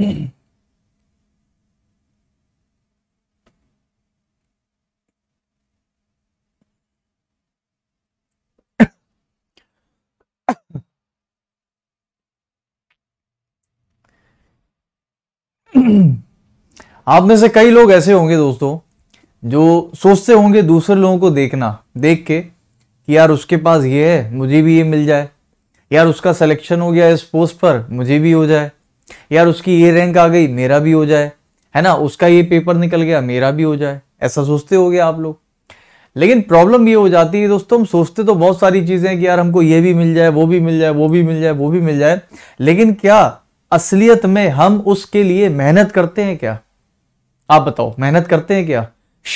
Mm. आप में से कई लोग ऐसे होंगे दोस्तों जो सोचते होंगे दूसरे लोगों को देखना देख के कि यार उसके पास ये है मुझे भी ये मिल जाए यार उसका सिलेक्शन हो गया इस पोस्ट पर मुझे भी हो जाए यार उसकी ये रैंक आ गई मेरा भी हो जाए है ना उसका ये पेपर निकल गया मेरा भी हो जाए ऐसा सोचते हो आप लोग लेकिन प्रॉब्लम ये हो जाती है दोस्तों हम सोचते तो बहुत सारी चीज़ें कि यार हमको ये भी मिल जाए वो भी मिल जाए वो भी मिल जाए वो भी मिल जाए लेकिन क्या असलियत में हम उसके लिए मेहनत करते हैं क्या आप बताओ मेहनत करते हैं क्या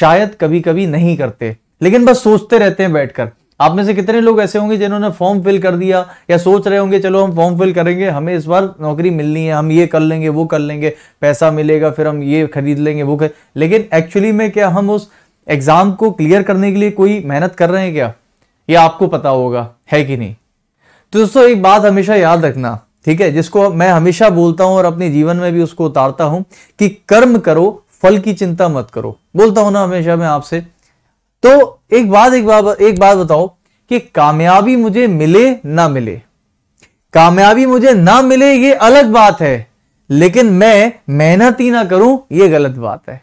शायद कभी कभी नहीं करते लेकिन बस सोचते रहते हैं बैठकर आप में से कितने लोग ऐसे होंगे जिन्होंने फॉर्म फिल कर दिया या सोच रहे होंगे चलो हम फॉर्म फिल करेंगे हमें इस बार नौकरी मिलनी है हम ये कर लेंगे वो कर लेंगे पैसा मिलेगा फिर हम ये खरीद लेंगे वो खरीद लेकिन एक्चुअली में क्या हम उस एग्जाम को क्लियर करने के लिए कोई मेहनत कर रहे हैं क्या ये आपको पता होगा है कि नहीं तो दोस्तों एक बात हमेशा याद रखना ठीक है जिसको मैं हमेशा बोलता हूं और अपने जीवन में भी उसको उतारता हूं कि कर्म करो फल की चिंता मत करो बोलता हूं ना हमेशा मैं आपसे तो एक बात एक बात एक बात बताओ कि कामयाबी मुझे मिले ना मिले कामयाबी मुझे ना मिले ये अलग बात है लेकिन मैं मेहनत ही ना करूं ये गलत बात है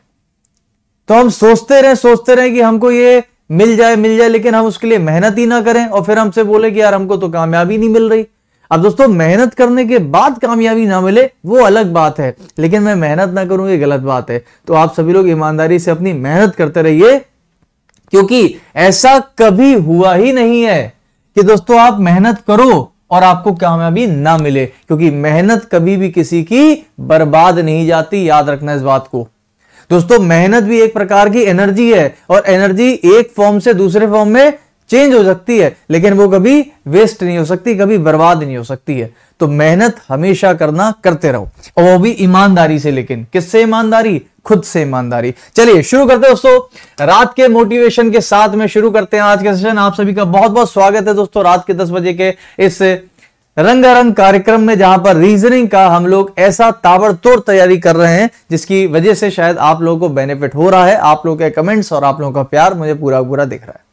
तो हम सोचते रहे सोचते रहे कि हमको ये मिल जाए मिल जाए लेकिन हम उसके लिए मेहनत ही ना करें और फिर हमसे बोले कि यार हमको तो कामयाबी नहीं मिल रही अब दोस्तों मेहनत करने के बाद कामयाबी ना मिले वो अलग बात है लेकिन मैं मेहनत ना करूं ये गलत बात है तो आप सभी लोग ईमानदारी से अपनी मेहनत करते रहिए क्योंकि ऐसा कभी हुआ ही नहीं है कि दोस्तों आप मेहनत करो और आपको कामयाबी ना मिले क्योंकि मेहनत कभी भी किसी की बर्बाद नहीं जाती याद रखना इस बात को दोस्तों मेहनत भी एक प्रकार की एनर्जी है और एनर्जी एक फॉर्म से दूसरे फॉर्म में चेंज हो सकती है लेकिन वो कभी वेस्ट नहीं हो सकती कभी बर्बाद नहीं हो सकती है तो मेहनत हमेशा करना करते रहो और वो भी ईमानदारी से लेकिन किससे ईमानदारी खुद से ईमानदारी चलिए शुरू करते हैं दोस्तों रात के मोटिवेशन के साथ में शुरू करते हैं आज का सेशन आप सभी का बहुत बहुत स्वागत है दोस्तों रात के दस बजे के इस रंगारंग कार्यक्रम में जहां पर रीजनिंग का हम लोग ऐसा ताबड़तोड़ तैयारी कर रहे हैं जिसकी वजह से शायद आप लोगों को बेनिफिट हो रहा है आप लोगों के कमेंट्स और आप लोगों का प्यार मुझे पूरा पूरा दिख रहा है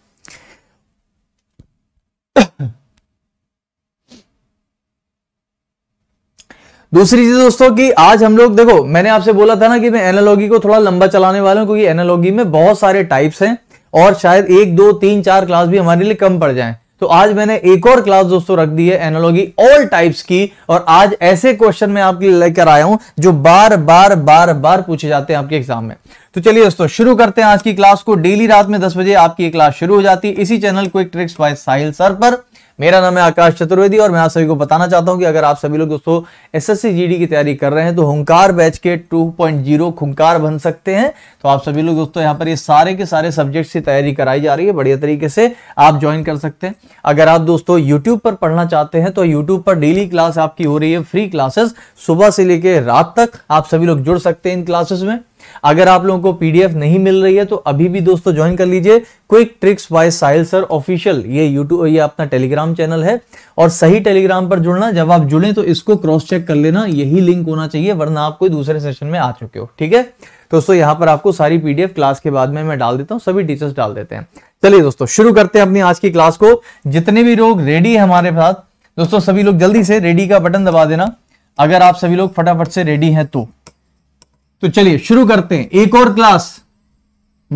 दूसरी चीज दोस्तों कि आज हम लोग देखो मैंने आपसे बोला था ना कि मैं एनालॉगी को थोड़ा लंबा चलाने वाला हूं क्योंकि एनालॉगी में बहुत सारे टाइप्स हैं और शायद एक दो तीन चार क्लास भी हमारे लिए कम पड़ जाए तो आज मैंने एक और क्लास दोस्तों रख दी है एनोलॉजी ऑल टाइप्स की और आज ऐसे क्वेश्चन मैं आपके लिए लेकर आया हूं जो बार बार बार बार पूछे जाते हैं आपके एग्जाम में तो चलिए दोस्तों शुरू करते हैं आज की क्लास को डेली रात में दस बजे आपकी क्लास शुरू हो जाती है इसी चैनल को एक ट्रिक्स बाय साहिल सर पर मेरा नाम है आकाश चतुर्वेदी और मैं आप सभी को बताना चाहता हूं कि अगर आप सभी लोग दोस्तों एसएससी जीडी की तैयारी कर रहे हैं तो हुंकार बैच के 2.0 खुंकार बन सकते हैं तो आप सभी लोग दोस्तों यहां पर ये सारे के सारे सब्जेक्ट्स की तैयारी कराई जा रही है बढ़िया तरीके से आप ज्वाइन कर सकते हैं अगर आप दोस्तों यूट्यूब पर पढ़ना चाहते हैं तो यूट्यूब पर डेली क्लास आपकी हो रही है फ्री क्लासेस सुबह से लेकर रात तक आप सभी लोग जुड़ सकते हैं इन क्लासेस में अगर आप लोगों को पीडीएफ नहीं मिल रही है तो अभी भी दोस्तों ज्वाइन कर लीजिए quick tricks by Sahil sir official ये यूट्यूब ये अपना टेलीग्राम चैनल है और सही टेलीग्राम पर जुड़ना जब आप जुड़े तो इसको क्रॉस चेक कर लेना यही लिंक होना चाहिए वरना आप कोई दूसरे सेशन में आ चुके हो ठीक है दोस्तों यहां पर आपको सारी पीडीएफ क्लास के बाद में मैं डाल देता हूं सभी टीचर्स डाल देते हैं चलिए दोस्तों शुरू करते हैं अपनी आज की क्लास को जितने भी लोग रेडी है हमारे साथ दोस्तों सभी लोग जल्दी से रेडी का बटन दबा देना अगर आप सभी लोग फटाफट से रेडी हैं तो तो चलिए शुरू करते हैं एक और क्लास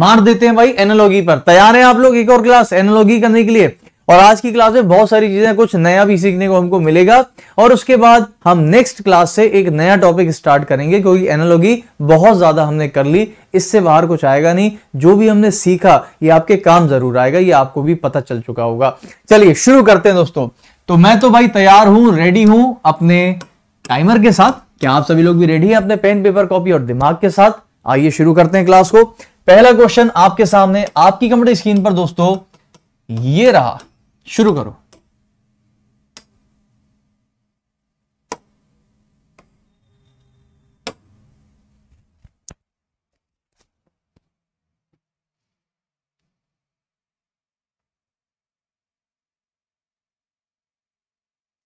मार देते हैं भाई एनोलॉगी पर तैयार हैं आप लोग एक और क्लास एनोलॉगी करने के लिए और आज की क्लास में बहुत सारी चीजें कुछ नया भी सीखने को हमको मिलेगा और उसके बाद हम नेक्स्ट क्लास से एक नया टॉपिक स्टार्ट करेंगे क्योंकि एनोलॉगी बहुत ज्यादा हमने कर ली इससे बाहर कुछ आएगा नहीं जो भी हमने सीखा ये आपके काम जरूर आएगा ये आपको भी पता चल चुका होगा चलिए शुरू करते हैं दोस्तों तो मैं तो भाई तैयार हूं रेडी हूं अपने टाइमर के साथ क्या आप सभी लोग भी रेडी हैं अपने पेन पेपर कॉपी और दिमाग के साथ आइए शुरू करते हैं क्लास को पहला क्वेश्चन आपके सामने आपकी कंप्यूटर स्क्रीन पर दोस्तों ये रहा शुरू करो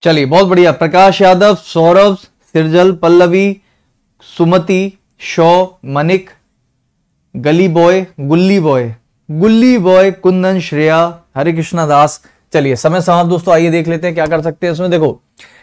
चलिए बहुत बढ़िया प्रकाश यादव सौरभ सिरजल पल्लवी सुमति शौ मनिक गली boy Gulli boy Gulli boy Kundan Shreya Hare Krishna Das चलिए समय समाप्त दोस्तों आइए देख लेते हैं क्या कर सकते हैं इसमें देखो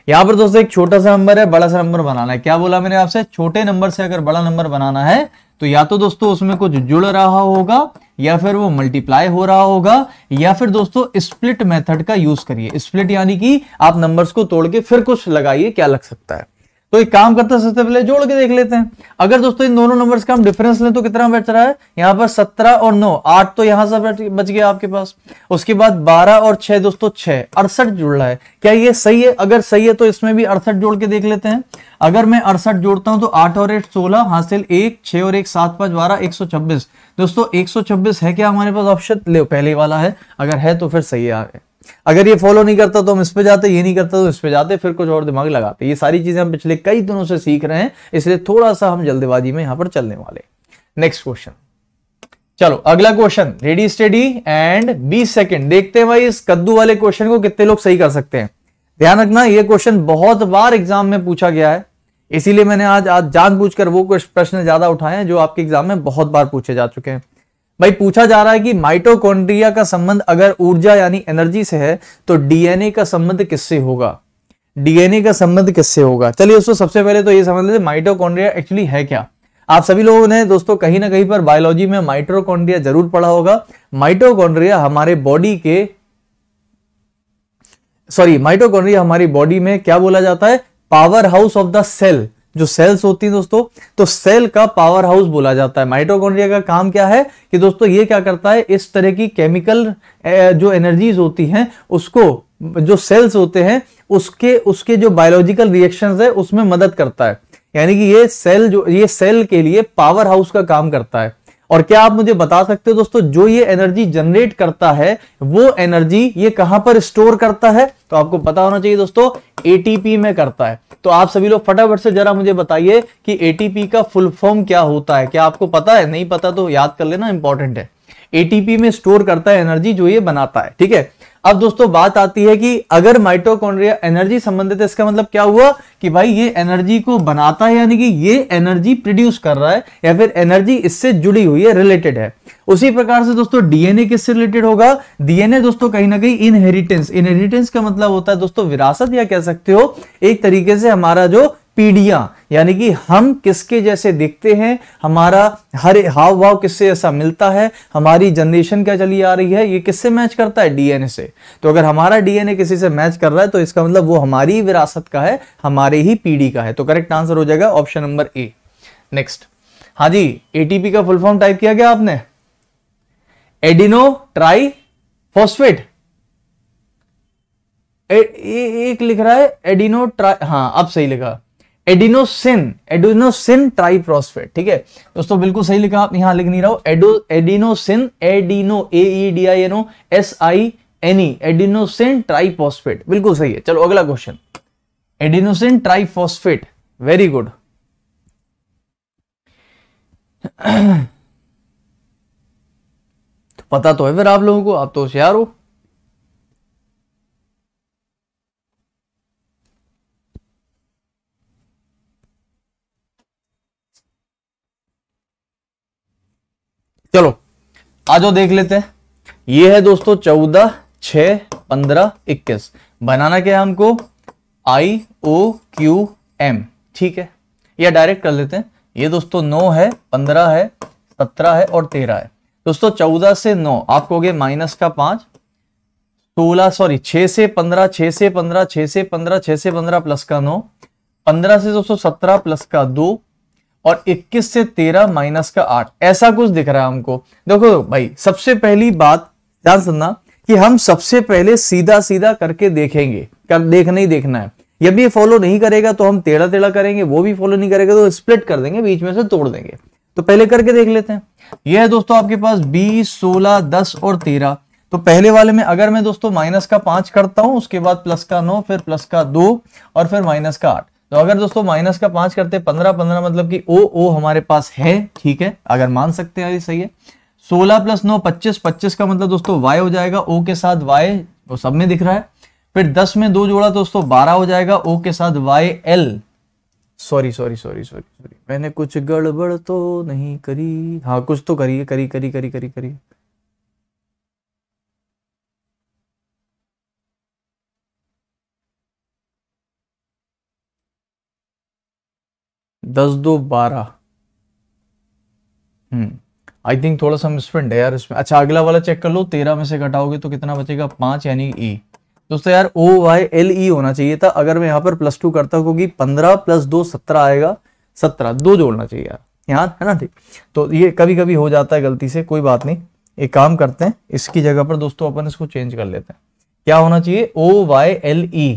यहां पर दोस्तों एक छोटा सा नंबर है बड़ा सा नंबर बनाना है क्या बोला मैंने आपसे छोटे नंबर से अगर बड़ा नंबर बनाना है तो या तो दोस्तों उसमें कुछ जुड़ रहा होगा या फिर वो मल्टीप्लाई हो रहा होगा या फिर दोस्तों स्प्लिट मेथड का यूज करिए स्प्लिट यानी कि आप नंबर्स को तोड़ के फिर कुछ लगाइए क्या लग सकता है तो एक काम करते हैं सबसे पहले जोड़ के देख लेते हैं अगर दोस्तों इन दोनों नंबर्स का हम डिफरेंस लें तो कितना बच रहा है यहां पर सत्रह और नौ आठ तो यहां से बच गया आपके पास उसके बाद बारह और छह दोस्तों छह अड़सठ जुड़ रहा है क्या ये सही है अगर सही है तो इसमें भी अड़सठ जोड़ के देख लेते हैं अगर मैं अड़सठ जोड़ता हूं तो आठ और एट सोलह हासिल एक छह और एक सात पांच बारह एक सौ छब्बीस दोस्तों एक सौ छब्बीस है क्या हमारे पास ऑप्शन ले पहले वाला है अगर है तो फिर सही आ गया अगर ये फॉलो नहीं करता तो हम इस पे जाते ये नहीं करता तो इस पे जाते फिर कुछ और दिमाग लगाते ये सारी चीजें हम पिछले कई दिनों से सीख रहे हैं इसलिए थोड़ा सा हम जल्दबाजी में यहां पर चलने वाले नेक्स्ट क्वेश्चन चलो अगला क्वेश्चन रेडी स्टडी एंड बीस सेकेंड देखते हैं भाई इस कद्दू वाले क्वेश्चन को कितने लोग सही कर सकते हैं ध्यान रखना यह क्वेश्चन बहुत बार एग्जाम में पूछा गया है इसीलिए मैंने आज आज जानबूझकर वो कुछ प्रश्न ज्यादा उठाए हैं जो आपके एग्जाम में बहुत बार पूछे जा चुके हैं भाई पूछा जा रहा है कि माइटोकॉन्ड्रिया का संबंध अगर ऊर्जा यानी एनर्जी से है तो डीएनए का संबंध किससे होगा डीएनए का संबंध किससे होगा चलिए दोस्तों सबसे पहले तो ये समझ लेते माइटोकॉन्ड्रिया एक्चुअली है क्या आप सभी लोगों ने दोस्तों कहीं ना कहीं पर बायोलॉजी में माइटोकॉन्ड्रिया जरूर पढ़ा होगा माइटोकॉन्ड्रिया हमारे बॉडी के सॉरी माइटोकॉन्ड्रिया हमारी बॉडी में क्या बोला जाता है powerhouse of the cell जो सेल्स होती हैं दोस्तों तो सेल का पावर हाउस बोला जाता है माइटोकॉन्ड्रिया का काम क्या है कि दोस्तों ये क्या करता है इस तरह की केमिकल जो एनर्जीज होती हैं उसको जो सेल्स होते हैं उसके उसके जो बायोलॉजिकल रिएक्शंस है उसमें मदद करता है यानी कि ये सेल जो ये सेल के लिए पावर हाउस का काम करता है और क्या आप मुझे बता सकते हो दोस्तों जो ये एनर्जी जनरेट करता है वो एनर्जी ये कहां पर स्टोर करता है तो आपको पता होना चाहिए दोस्तों एटीपी में करता है तो आप सभी लोग फटाफट से जरा मुझे बताइए कि एटीपी का फुल फॉर्म क्या होता है क्या आपको पता है नहीं पता तो याद कर लेना इंपॉर्टेंट है एटीपी में स्टोर करता है एनर्जी जो ये बनाता है ठीक है अब दोस्तों बात आती है कि अगर माइटोकॉन्ड्रिया एनर्जी संबंधित है इसका मतलब क्या हुआ कि भाई ये एनर्जी को बनाता है यानी कि ये एनर्जी प्रोड्यूस कर रहा है या फिर एनर्जी इससे जुड़ी हुई है रिलेटेड है उसी प्रकार से दोस्तों डीएनए किससे रिलेटेड होगा डीएनए दोस्तों कहीं ना कहीं इनहेरिटेंस इनहेरिटेंस का मतलब होता है दोस्तों विरासत या कह सकते हो एक तरीके से हमारा जो पीढ़िया यानी कि हम किसके जैसे दिखते हैं हमारा हर हाव भाव किससे ऐसा मिलता है हमारी जनरेशन क्या चली आ रही है ये किससे मैच करता है डीएनए से तो अगर हमारा डीएनए किसी से मैच कर रहा है तो इसका मतलब वो हमारी विरासत का है हमारे ही पीढ़ी का है तो करेक्ट आंसर हो जाएगा ऑप्शन नंबर ए नेक्स्ट हाँ जी एटीपी का फुल फॉर्म टाइप किया गया आपने एडिनो ट्राई फॉस्फेट एक लिख रहा है एडिनो ट्राई हाँ अब सही लिखा एडिनोसिन एडिनोसिन ट्राइप्रोस्फेट ठीक है दोस्तों बिल्कुल सही लिखा आप यहां लिख नहीं रहा हो एडो adenosine adeno A E D I N O S I N E adenosine triphosphate बिल्कुल सही है चलो अगला question adenosine triphosphate very good पता तो है फिर आप लोगों को आप तो होशियार हो चलो आ जाओ देख लेते हैं ये है दोस्तों चौदह छ पंद्रह इक्कीस बनाना क्या है हमको आई ओ क्यू एम ठीक है या डायरेक्ट कर लेते हैं ये दोस्तों नौ है पंद्रह है सत्रह है और तेरह है दोस्तों चौदह से नौ आप कहोगे माइनस का पांच सोलह सॉरी छह से पंद्रह छह से पंद्रह छह से पंद्रह छह से पंद्रह प्लस का नौ पंद्रह से दोस्तों सत्रह प्लस का दो और इक्कीस से तेरह माइनस का आठ ऐसा कुछ दिख रहा है हमको देखो भाई सबसे पहली बात ध्यान सुनना कि हम सबसे पहले सीधा सीधा करके देखेंगे कर देखना ही देखना है यदि ये फॉलो नहीं करेगा तो हम टेढ़ा टेढ़ा करेंगे वो भी फॉलो नहीं करेगा तो स्प्लिट कर देंगे बीच में से तोड़ देंगे तो पहले करके देख लेते हैं यह है दोस्तों आपके पास बीस सोलह दस और तेरह तो पहले वाले में अगर मैं दोस्तों माइनस का पांच करता हूं उसके बाद प्लस का नौ फिर प्लस का दो और फिर माइनस का आठ तो अगर दोस्तों माइनस का पांच करते पंद्रह पंद्रह मतलब कि ओ ओ हमारे पास है ठीक है अगर मान सकते हैं ये सही है सोलह प्लस नौ पच्चीस पच्चीस का मतलब दोस्तों वाई हो जाएगा ओ के साथ वाई वो सब में दिख रहा है फिर दस में दो जोड़ा दोस्तों बारह हो जाएगा ओ के साथ Y L sorry sorry sorry sorry sorry मैंने कुछ गड़बड़ तो नहीं करी हाँ कुछ तो करी करी करी करी करी करी दस दो बारह हम्म आई थिंक थोड़ा सा मिसप्रिंट है यार इसमें अच्छा अगला वाला चेक कर लो तेरह में से घटाओगे तो कितना बचेगा पांच यानी ई e। दोस्तों यार ओ वाई एल ई होना चाहिए था अगर मैं यहाँ पर प्लस टू करता क्योंकि पंद्रह प्लस दो सत्रह आएगा सत्रह दो जोड़ना चाहिए यार यहाँ है ना ठीक तो ये कभी कभी हो जाता है गलती से कोई बात नहीं एक काम करते हैं इसकी जगह पर दोस्तों अपन इसको चेंज कर लेते हैं क्या होना चाहिए ओ वाई एल ई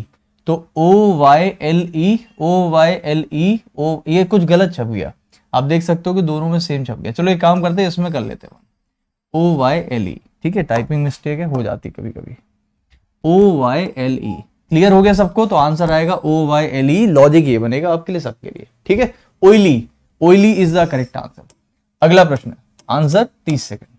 तो O Y L E O Y L E O ये कुछ गलत छप गया आप देख सकते हो कि दोनों में सेम छप गया चलो एक काम करते हैं इसमें कर लेते हैं ओ वाई एल ई ठीक है टाइपिंग मिस्टेक है हो जाती कभी कभी O Y L E clear हो गया सबको तो आंसर आएगा O Y L E logic ये बनेगा आपके लिए सबके लिए ठीक है oily oily is the correct answer अगला प्रश्न आंसर तीस सेकंड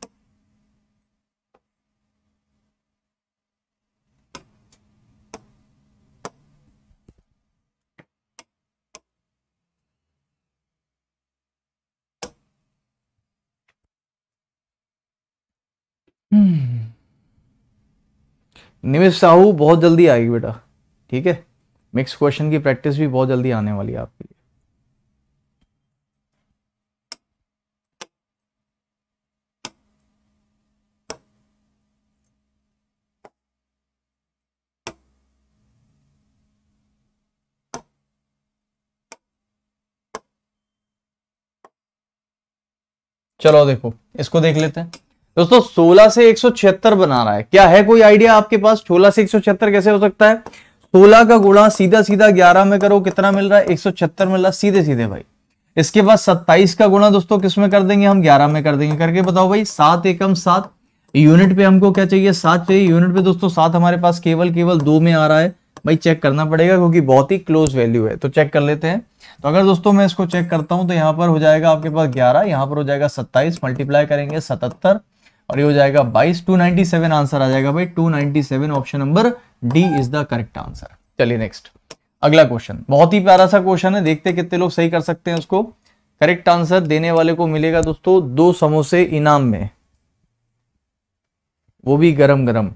Hmm. निमिष साहू बहुत जल्दी आएगी बेटा ठीक है मिक्स क्वेश्चन की प्रैक्टिस भी बहुत जल्दी आने वाली है आपके लिए चलो देखो इसको देख लेते हैं दोस्तों 16 से एक बना रहा है क्या है कोई आइडिया आपके पास 16 से एक कैसे हो सकता है 16 का गुणा सीधा सीधा 11 में करो कितना मिल रहा है एक मिल रहा सीधे सीधे भाई इसके बाद 27 का गुणा दोस्तों किस में कर देंगे हम 11 में कर देंगे करके बताओ भाई सात एकम सात यूनिट पे हमको क्या चाहिए सात चाहिए यूनिट पे दोस्तों सात हमारे पास केवल केवल दो में आ रहा है भाई चेक करना पड़ेगा क्योंकि बहुत ही क्लोज वैल्यू है तो चेक कर लेते हैं तो अगर दोस्तों मैं इसको चेक करता हूं तो यहाँ पर हो जाएगा आपके पास ग्यारह यहाँ पर हो जाएगा सत्ताईस मल्टीप्लाई करेंगे सतहत्तर और ये हो जाएगा 22 297 आंसर आ जाएगा भाई 297 option number D is the correct answer चलिए नेक्स्ट अगला क्वेश्चन बहुत ही प्यारा सा क्वेश्चन है देखते कितने लोग सही कर सकते हैं उसको करेक्ट आंसर देने वाले को मिलेगा दोस्तों दो समोसे इनाम में वो भी गरम गरम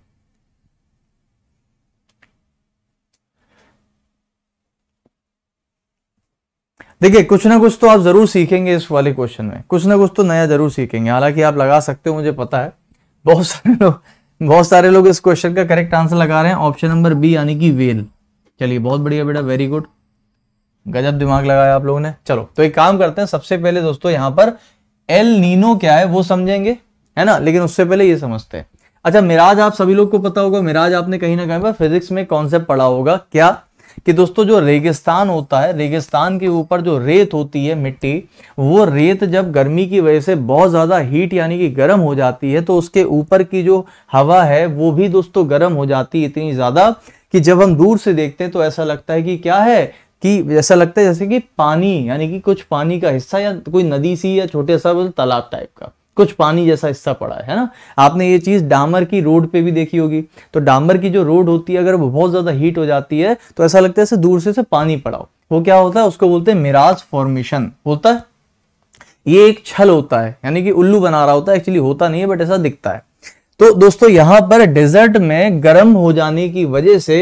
देखिए कुछ ना कुछ तो आप ज़रूर सीखेंगे इस वाले क्वेश्चन में कुछ ना कुछ तो नया ज़रूर सीखेंगे हालांकि आप लगा सकते हो मुझे पता है बहुत सारे लोग बहुत सारे लोग इस क्वेश्चन का करेक्ट आंसर लगा रहे हैं ऑप्शन नंबर बी यानी कि वेल चलिए बहुत बढ़िया बेटा वेरी गुड गजब दिमाग लगाया आप लोगों ने चलो तो एक काम करते हैं सबसे पहले दोस्तों यहाँ पर एल नीनो क्या है वो समझेंगे है ना लेकिन उससे पहले ये समझते हैं अच्छा मिराज आप सभी लोग को पता होगा मिराज आपने कहीं ना कहीं पर फिजिक्स में कॉन्सेप्ट पढ़ा होगा क्या कि दोस्तों जो रेगिस्तान होता है रेगिस्तान के ऊपर जो रेत होती है मिट्टी वो रेत जब गर्मी की वजह से बहुत ज़्यादा हीट यानी कि गर्म हो जाती है तो उसके ऊपर की जो हवा है वो भी दोस्तों गर्म हो जाती है इतनी ज़्यादा कि जब हम दूर से देखते हैं तो ऐसा लगता है कि क्या है कि ऐसा लगता है जैसे कि पानी यानी कि कुछ पानी का हिस्सा या कोई नदी सी या छोटे सा तालाब टाइप का कुछ पानी जैसा हिस्सा पड़ा है है ना आपने ये चीज़ डामर की रोड पे भी देखी होगी तो डामर की जो रोड होती है अगर वो बहुत ज़्यादा हीट हो जाती है तो ऐसा लगता है ऐसे दूर से, से पानी पड़ा हो वो क्या होता है उसको बोलते हैं मिराज फॉर्मेशन होता है ये एक छल होता है यानी कि उल्लू बना रहा होता है एक्चुअली होता नहीं है बट ऐसा दिखता है तो दोस्तों यहां पर डेजर्ट में गर्म हो जाने की वजह से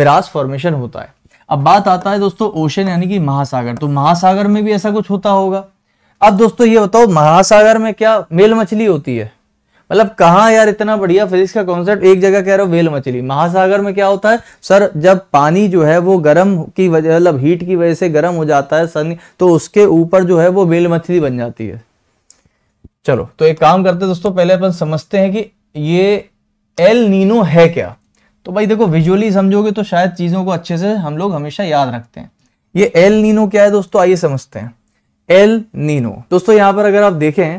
मिराज फॉर्मेशन होता है अब बात आता है दोस्तों ओशन यानी कि महासागर तो महासागर में भी ऐसा कुछ होता होगा अब दोस्तों ये बताओ महासागर में क्या मेल मछली होती है मतलब कहाँ यार इतना बढ़िया फिजिक्स का कॉन्सेप्ट एक जगह कह रहे हो वेल मछली महासागर में क्या होता है सर जब पानी जो है वो गर्म की वजह मतलब हीट की वजह से गर्म हो जाता है सन तो उसके ऊपर जो है वो वेल मछली बन जाती है चलो तो एक काम करते हैं दोस्तों पहले अपन समझते हैं कि ये एल नीनो है क्या तो भाई देखो विजुअली समझोगे तो शायद चीज़ों को अच्छे से हम लोग हमेशा याद रखते हैं ये एल नीनो क्या है दोस्तों आइए समझते हैं एल नीनो दोस्तों यहां पर अगर आप देखें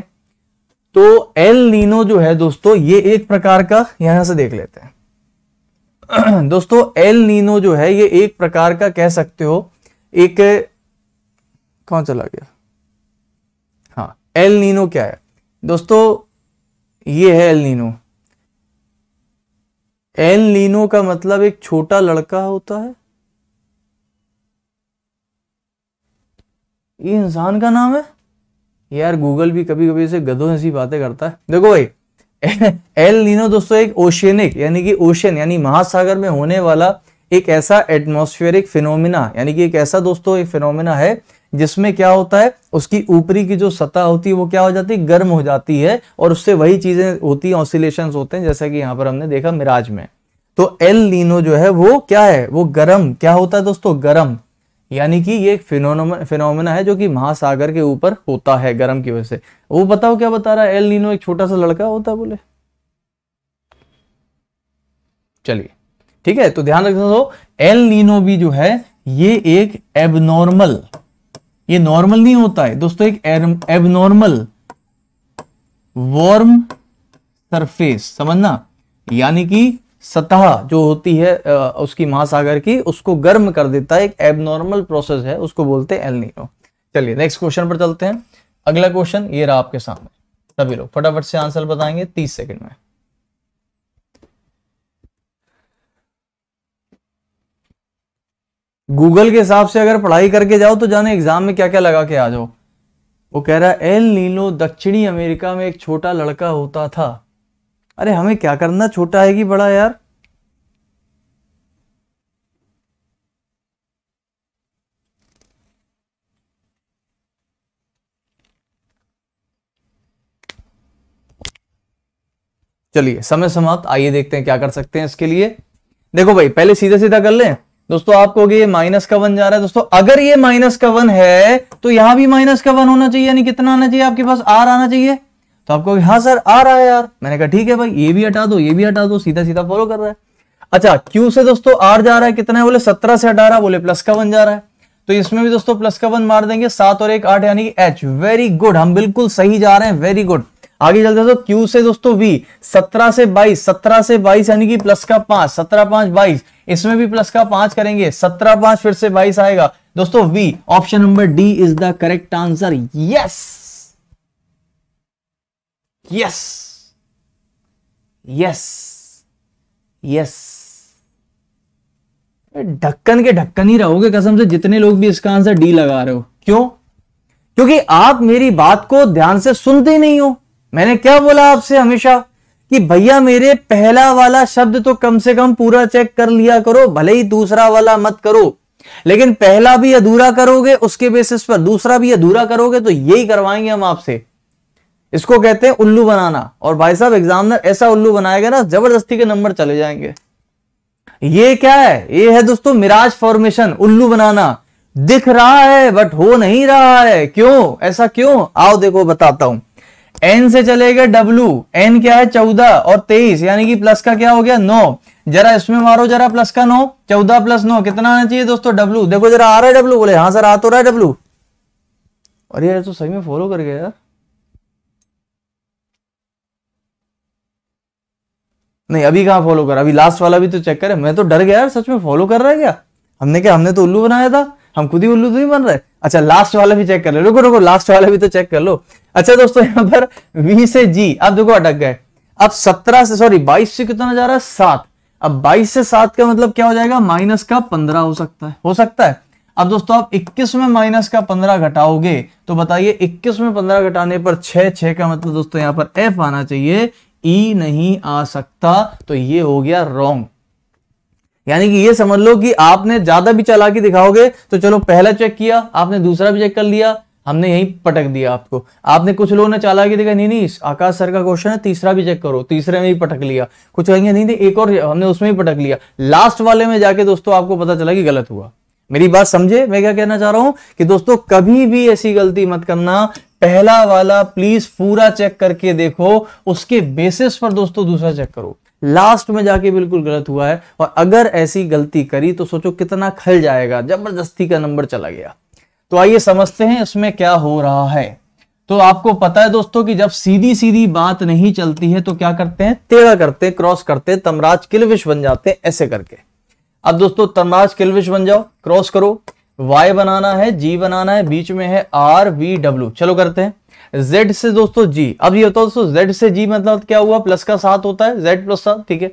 तो एल नीनो जो है दोस्तों ये एक प्रकार का यहां से देख लेते हैं दोस्तों एल नीनो जो है ये एक प्रकार का कह सकते हो एक कौन चला गया हाँ एल नीनो क्या है दोस्तों ये है एल नीनो एल नीनो का मतलब एक छोटा लड़का होता है ये इंसान का नाम है यार गूगल भी कभी कभी इसे गधों ऐसी बातें करता है देखो भाई एल नीनो दोस्तों एक ओशियनिक यानी कि ओशन यानी महासागर में होने वाला एक ऐसा एटमोस्फेरिक फिनोमिना यानी कि एक ऐसा दोस्तों एक फिनोमिना है जिसमें क्या होता है उसकी ऊपरी की जो सतह होती है वो क्या हो जाती है गर्म हो जाती है और उससे वही चीजें होती हैं ऑसिलेशन होते हैं जैसा कि यहाँ पर हमने देखा मिराज में तो एल लीनो जो है वो क्या है वो गर्म क्या होता है दोस्तों गर्म यानी कि ये फिनोमिना है जो कि महासागर के ऊपर होता है गर्म की वजह से वो बताओ क्या बता रहा है एल नीनो एक छोटा सा लड़का होता है बोले चलिए ठीक है तो ध्यान रखना दो एल नीनो भी जो है ये एक एबनॉर्मल ये नॉर्मल नहीं होता है दोस्तों एक एबनॉर्मल वॉर्म सरफेस समझना यानी कि सतह जो होती है उसकी महासागर की उसको गर्म कर देता है एक एबनॉर्मल प्रोसेस है उसको बोलते हैं एलनीनो चलिए नेक्स्ट क्वेश्चन पर चलते हैं अगला क्वेश्चन ये रहा आपके सामने सभी लोग फटाफट से आंसर बताएंगे तीस सेकंड में गूगल के हिसाब से अगर पढ़ाई करके जाओ तो जाने एग्जाम में क्या क्या लगा के आ जाओ वो कह रहा है एल नीनो दक्षिणी अमेरिका में एक छोटा लड़का होता था अरे हमें क्या करना छोटा है कि बड़ा यार चलिए समय समाप्त आइए देखते हैं क्या कर सकते हैं इसके लिए देखो भाई पहले सीधा सीधा कर लें दोस्तों आप कहोगे ये माइनस का वन जा रहा है दोस्तों अगर ये माइनस का वन है तो यहां भी माइनस का वन होना चाहिए यानी कितना आना चाहिए आपके पास आर आना चाहिए तो आपको हाँ सर आ रहा है यार मैंने कहा ठीक है भाई ये भी हटा दो ये भी हटा दो सीधा सीधा फॉलो कर रहा है अच्छा क्यू से दोस्तों आर जा रहा है कितना है बोले सत्रह से अठारह बोले प्लस का वन जा रहा है तो इसमें भी दोस्तों प्लस का वन मार देंगे सात और एक आठ यानी कि एच वेरी गुड हम बिल्कुल सही जा रहे हैं वेरी गुड आगे चलते दोस्तों क्यू से दोस्तों वी सत्रह से बाईस सत्रह से बाईस यानी कि प्लस का पांच सत्रह पांच बाईस इसमें भी प्लस का पांच करेंगे सत्रह पांच फिर से बाईस आएगा दोस्तों we option number D is the correct answer yes yes yes yes ढक्कन के ढक्कन ही रहोगे कसम से जितने लोग भी इसका आंसर डी लगा रहे हो क्यों क्योंकि आप मेरी बात को ध्यान से सुनते नहीं हो मैंने क्या बोला आपसे हमेशा कि भैया मेरे पहला वाला शब्द तो कम से कम पूरा चेक कर लिया करो भले ही दूसरा वाला मत करो लेकिन पहला भी अधूरा करोगे उसके बेसिस पर दूसरा भी अधूरा करोगे तो यही करवाएंगे हम आपसे इसको कहते हैं उल्लू बनाना और भाई साहब एग्जामिनर ऐसा उल्लू बनाएगा ना जबरदस्ती के नंबर चले जाएंगे ये क्या है ये है दोस्तों मिराज फॉर्मेशन उल्लू बनाना दिख रहा है बट हो नहीं रहा है क्यों ऐसा क्यों आओ देखो बताता हूं एन से चले गए डब्लू एन क्या है चौदह और तेईस यानी कि प्लस का क्या हो गया नौ जरा इसमें मारो जरा प्लस का नौ चौदह प्लस नौ कितना आना चाहिए दोस्तों डब्लू देखो जरा आ रहा है डब्लू बोले हाँ सर आ तो रहा है डब्लू और यार तो सही में फॉलो कर गया यार नहीं अभी कहाँ फॉलो कर अभी लास्ट वाला भी तो चेक करे मैं तो डर गया यार सच में फॉलो कर रहा है क्या हमने क्या हमने तो उल्लू बनाया था हम खुद ही उल्लू तो ही बन रहे अच्छा लास्ट वाला भी चेक कर लो रुको रुको लास्ट वाला भी तो चेक कर लो अच्छा दोस्तों यहाँ पर वी से जी अब देखो अटक गए अब सत्रह से सॉरी बाईस से कितना जा रहा है सात अब बाईस से सात का मतलब क्या हो जाएगा माइनस का पंद्रह हो सकता है हो सकता है अब दोस्तों आप 21 में माइनस का 15 घटाओगे तो बताइए 21 में 15 घटाने पर 6 6 का मतलब दोस्तों यहाँ पर एफ आना चाहिए ई नहीं आ सकता तो ये हो गया रॉन्ग यानी कि ये समझ लो कि आपने ज्यादा भी चला के दिखाओगे तो चलो पहला चेक किया आपने दूसरा भी चेक कर लिया हमने यही पटक दिया आपको आपने कुछ लोगों ने के देखा नहीं नहीं आकाश सर का क्वेश्चन है तीसरा भी चेक करो तीसरे में भी पटक लिया कुछ कहेंगे नहीं नहीं एक और हमने उसमें भी पटक लिया लास्ट वाले में जाके दोस्तों आपको पता चला कि गलत हुआ मेरी बात समझे मैं क्या कहना चाह रहा हूं कि दोस्तों कभी भी ऐसी गलती मत करना पहला वाला प्लीज पूरा चेक करके देखो उसके बेसिस पर दोस्तों दूसरा चेक करो लास्ट में जाके बिल्कुल गलत हुआ है और अगर ऐसी गलती करी तो सोचो कितना खल जाएगा जबरदस्ती का नंबर चला गया तो आइए समझते हैं इसमें क्या हो रहा है तो आपको पता है दोस्तों कि जब सीधी सीधी बात नहीं चलती है तो क्या करते हैं तेरा करते हैं क्रॉस करते हैं तमराज किलविश बन जाते हैं ऐसे करके अब दोस्तों तमराज किलविश बन जाओ क्रॉस करो वाई बनाना है जी बनाना है बीच में है आर V W चलो करते हैं जेड से दोस्तों जी अब ये बताओ दोस्तों Z से G मतलब क्या हुआ प्लस का सात होता है Z प्लस सात ठीक है